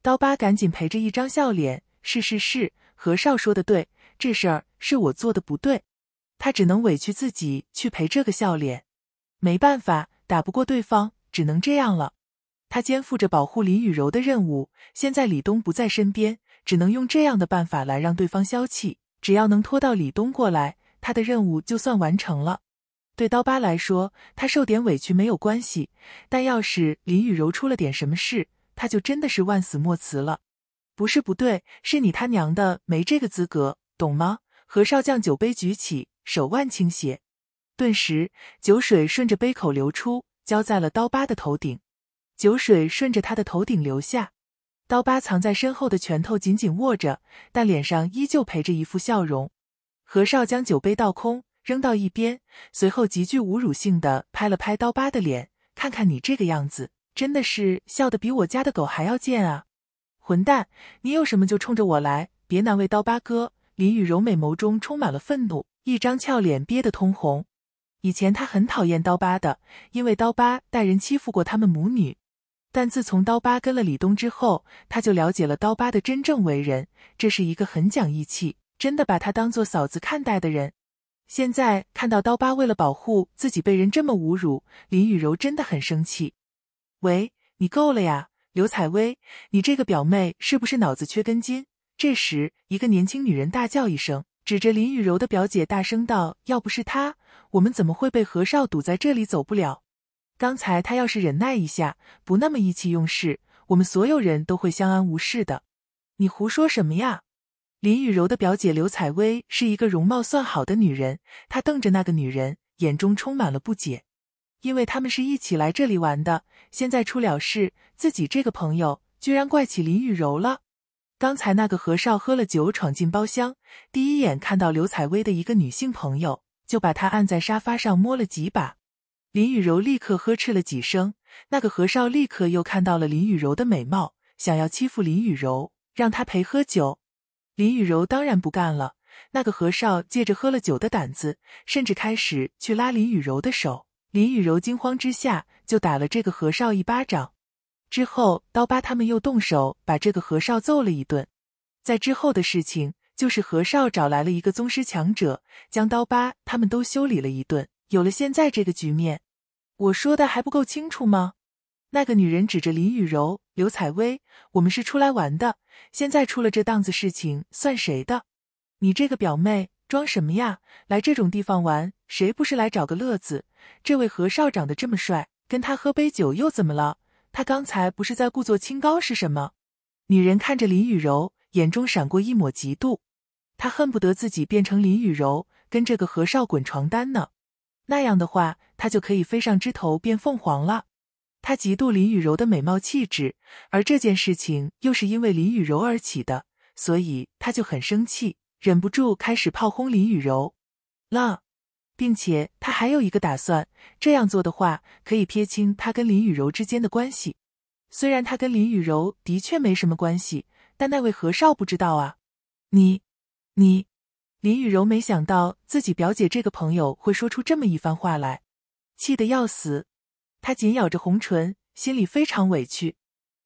刀疤赶紧陪着一张笑脸：“是是是，何少说的对，这事儿是我做的不对。”他只能委屈自己去陪这个笑脸。没办法，打不过对方，只能这样了。他肩负着保护林雨柔的任务，现在李东不在身边，只能用这样的办法来让对方消气。只要能拖到李东过来，他的任务就算完成了。对刀疤来说，他受点委屈没有关系，但要是林雨柔出了点什么事，他就真的是万死莫辞了。不是不对，是你他娘的没这个资格，懂吗？何少将酒杯举起，手腕倾斜。顿时，酒水顺着杯口流出，浇在了刀疤的头顶。酒水顺着他的头顶流下，刀疤藏在身后的拳头紧紧握着，但脸上依旧陪着一副笑容。何少将酒杯倒空，扔到一边，随后极具侮辱性的拍了拍刀疤的脸，看看你这个样子，真的是笑得比我家的狗还要贱啊！混蛋，你有什么就冲着我来，别难为刀疤哥！林雨柔美眸中充满了愤怒，一张俏脸憋得通红。以前他很讨厌刀疤的，因为刀疤带人欺负过他们母女。但自从刀疤跟了李东之后，他就了解了刀疤的真正为人。这是一个很讲义气，真的把他当做嫂子看待的人。现在看到刀疤为了保护自己被人这么侮辱，林雨柔真的很生气。喂，你够了呀，刘采薇，你这个表妹是不是脑子缺根筋？这时，一个年轻女人大叫一声。指着林雨柔的表姐大声道：“要不是她，我们怎么会被何少堵在这里走不了？刚才他要是忍耐一下，不那么意气用事，我们所有人都会相安无事的。你胡说什么呀？”林雨柔的表姐刘采薇是一个容貌算好的女人，她瞪着那个女人，眼中充满了不解，因为他们是一起来这里玩的，现在出了事，自己这个朋友居然怪起林雨柔了。刚才那个和尚喝了酒闯进包厢，第一眼看到刘采薇的一个女性朋友，就把她按在沙发上摸了几把。林雨柔立刻呵斥了几声，那个和尚立刻又看到了林雨柔的美貌，想要欺负林雨柔，让她陪喝酒。林雨柔当然不干了。那个和尚借着喝了酒的胆子，甚至开始去拉林雨柔的手。林雨柔惊慌之下就打了这个和尚一巴掌。之后，刀疤他们又动手把这个何少揍了一顿。在之后的事情，就是何少找来了一个宗师强者，将刀疤他们都修理了一顿。有了现在这个局面，我说的还不够清楚吗？那个女人指着林雨柔、刘采薇：“我们是出来玩的，现在出了这档子事情，算谁的？你这个表妹装什么呀？来这种地方玩，谁不是来找个乐子？这位何少长得这么帅，跟他喝杯酒又怎么了？”他刚才不是在故作清高是什么？女人看着林雨柔，眼中闪过一抹嫉妒。她恨不得自己变成林雨柔，跟这个何少滚床单呢。那样的话，她就可以飞上枝头变凤凰了。她嫉妒林雨柔的美貌气质，而这件事情又是因为林雨柔而起的，所以她就很生气，忍不住开始炮轰林雨柔了。并且他还有一个打算，这样做的话可以撇清他跟林雨柔之间的关系。虽然他跟林雨柔的确没什么关系，但那位何少不知道啊。你，你，林雨柔没想到自己表姐这个朋友会说出这么一番话来，气得要死。她紧咬着红唇，心里非常委屈。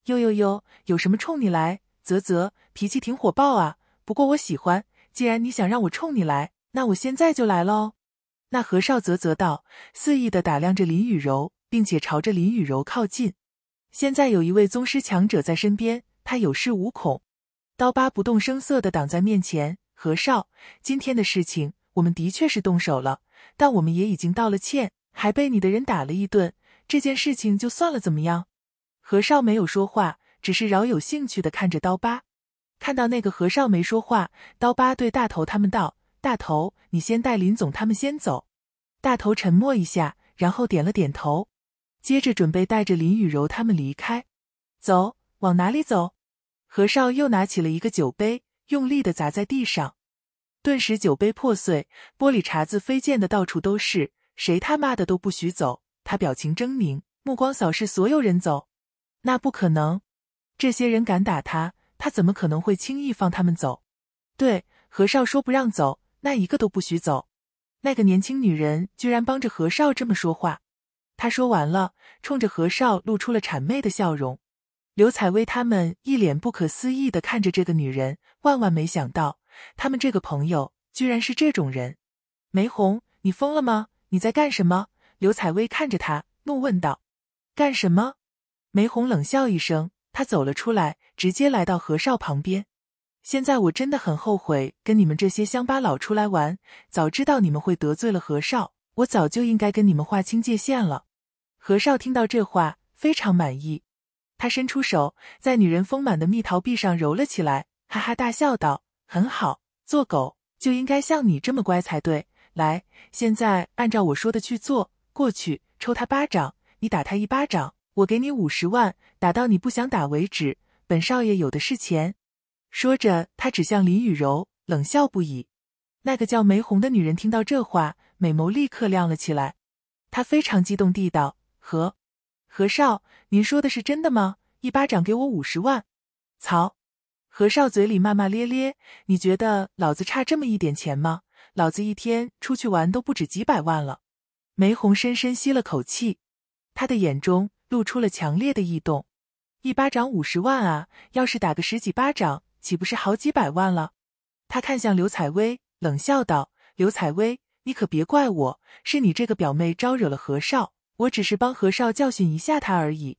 哟哟哟，有什么冲你来？啧啧，脾气挺火爆啊。不过我喜欢，既然你想让我冲你来，那我现在就来了哦。那何少啧啧道，肆意的打量着林雨柔，并且朝着林雨柔靠近。现在有一位宗师强者在身边，他有恃无恐。刀疤不动声色的挡在面前。何少，今天的事情，我们的确是动手了，但我们也已经道了歉，还被你的人打了一顿，这件事情就算了，怎么样？何少没有说话，只是饶有兴趣的看着刀疤。看到那个何少没说话，刀疤对大头他们道。大头，你先带林总他们先走。大头沉默一下，然后点了点头，接着准备带着林雨柔他们离开。走，往哪里走？何少又拿起了一个酒杯，用力的砸在地上，顿时酒杯破碎，玻璃碴子飞溅的到处都是。谁他妈的都不许走！他表情狰狞，目光扫视所有人走。那不可能，这些人敢打他，他怎么可能会轻易放他们走？对，何少说不让走。那一个都不许走！那个年轻女人居然帮着何少这么说话。她说完了，冲着何少露出了谄媚的笑容。刘采薇他们一脸不可思议的看着这个女人，万万没想到，他们这个朋友居然是这种人。梅红，你疯了吗？你在干什么？刘采薇看着他，怒问道。干什么？梅红冷笑一声，她走了出来，直接来到何少旁边。现在我真的很后悔跟你们这些乡巴佬出来玩，早知道你们会得罪了何少，我早就应该跟你们划清界限了。何少听到这话非常满意，他伸出手在女人丰满的蜜桃臂上揉了起来，哈哈大笑道：“很好，做狗就应该像你这么乖才对。来，现在按照我说的去做，过去抽他巴掌，你打他一巴掌，我给你五十万，打到你不想打为止。本少爷有的是钱。”说着，他指向林雨柔，冷笑不已。那个叫梅红的女人听到这话，美眸立刻亮了起来。她非常激动地道：“何，何少，您说的是真的吗？一巴掌给我五十万！”曹，何少嘴里骂骂咧咧：“你觉得老子差这么一点钱吗？老子一天出去玩都不止几百万了。”梅红深深吸了口气，她的眼中露出了强烈的异动。一巴掌五十万啊！要是打个十几巴掌。岂不是好几百万了？他看向刘采薇，冷笑道：“刘采薇，你可别怪我，是你这个表妹招惹了何少，我只是帮何少教训一下他而已。”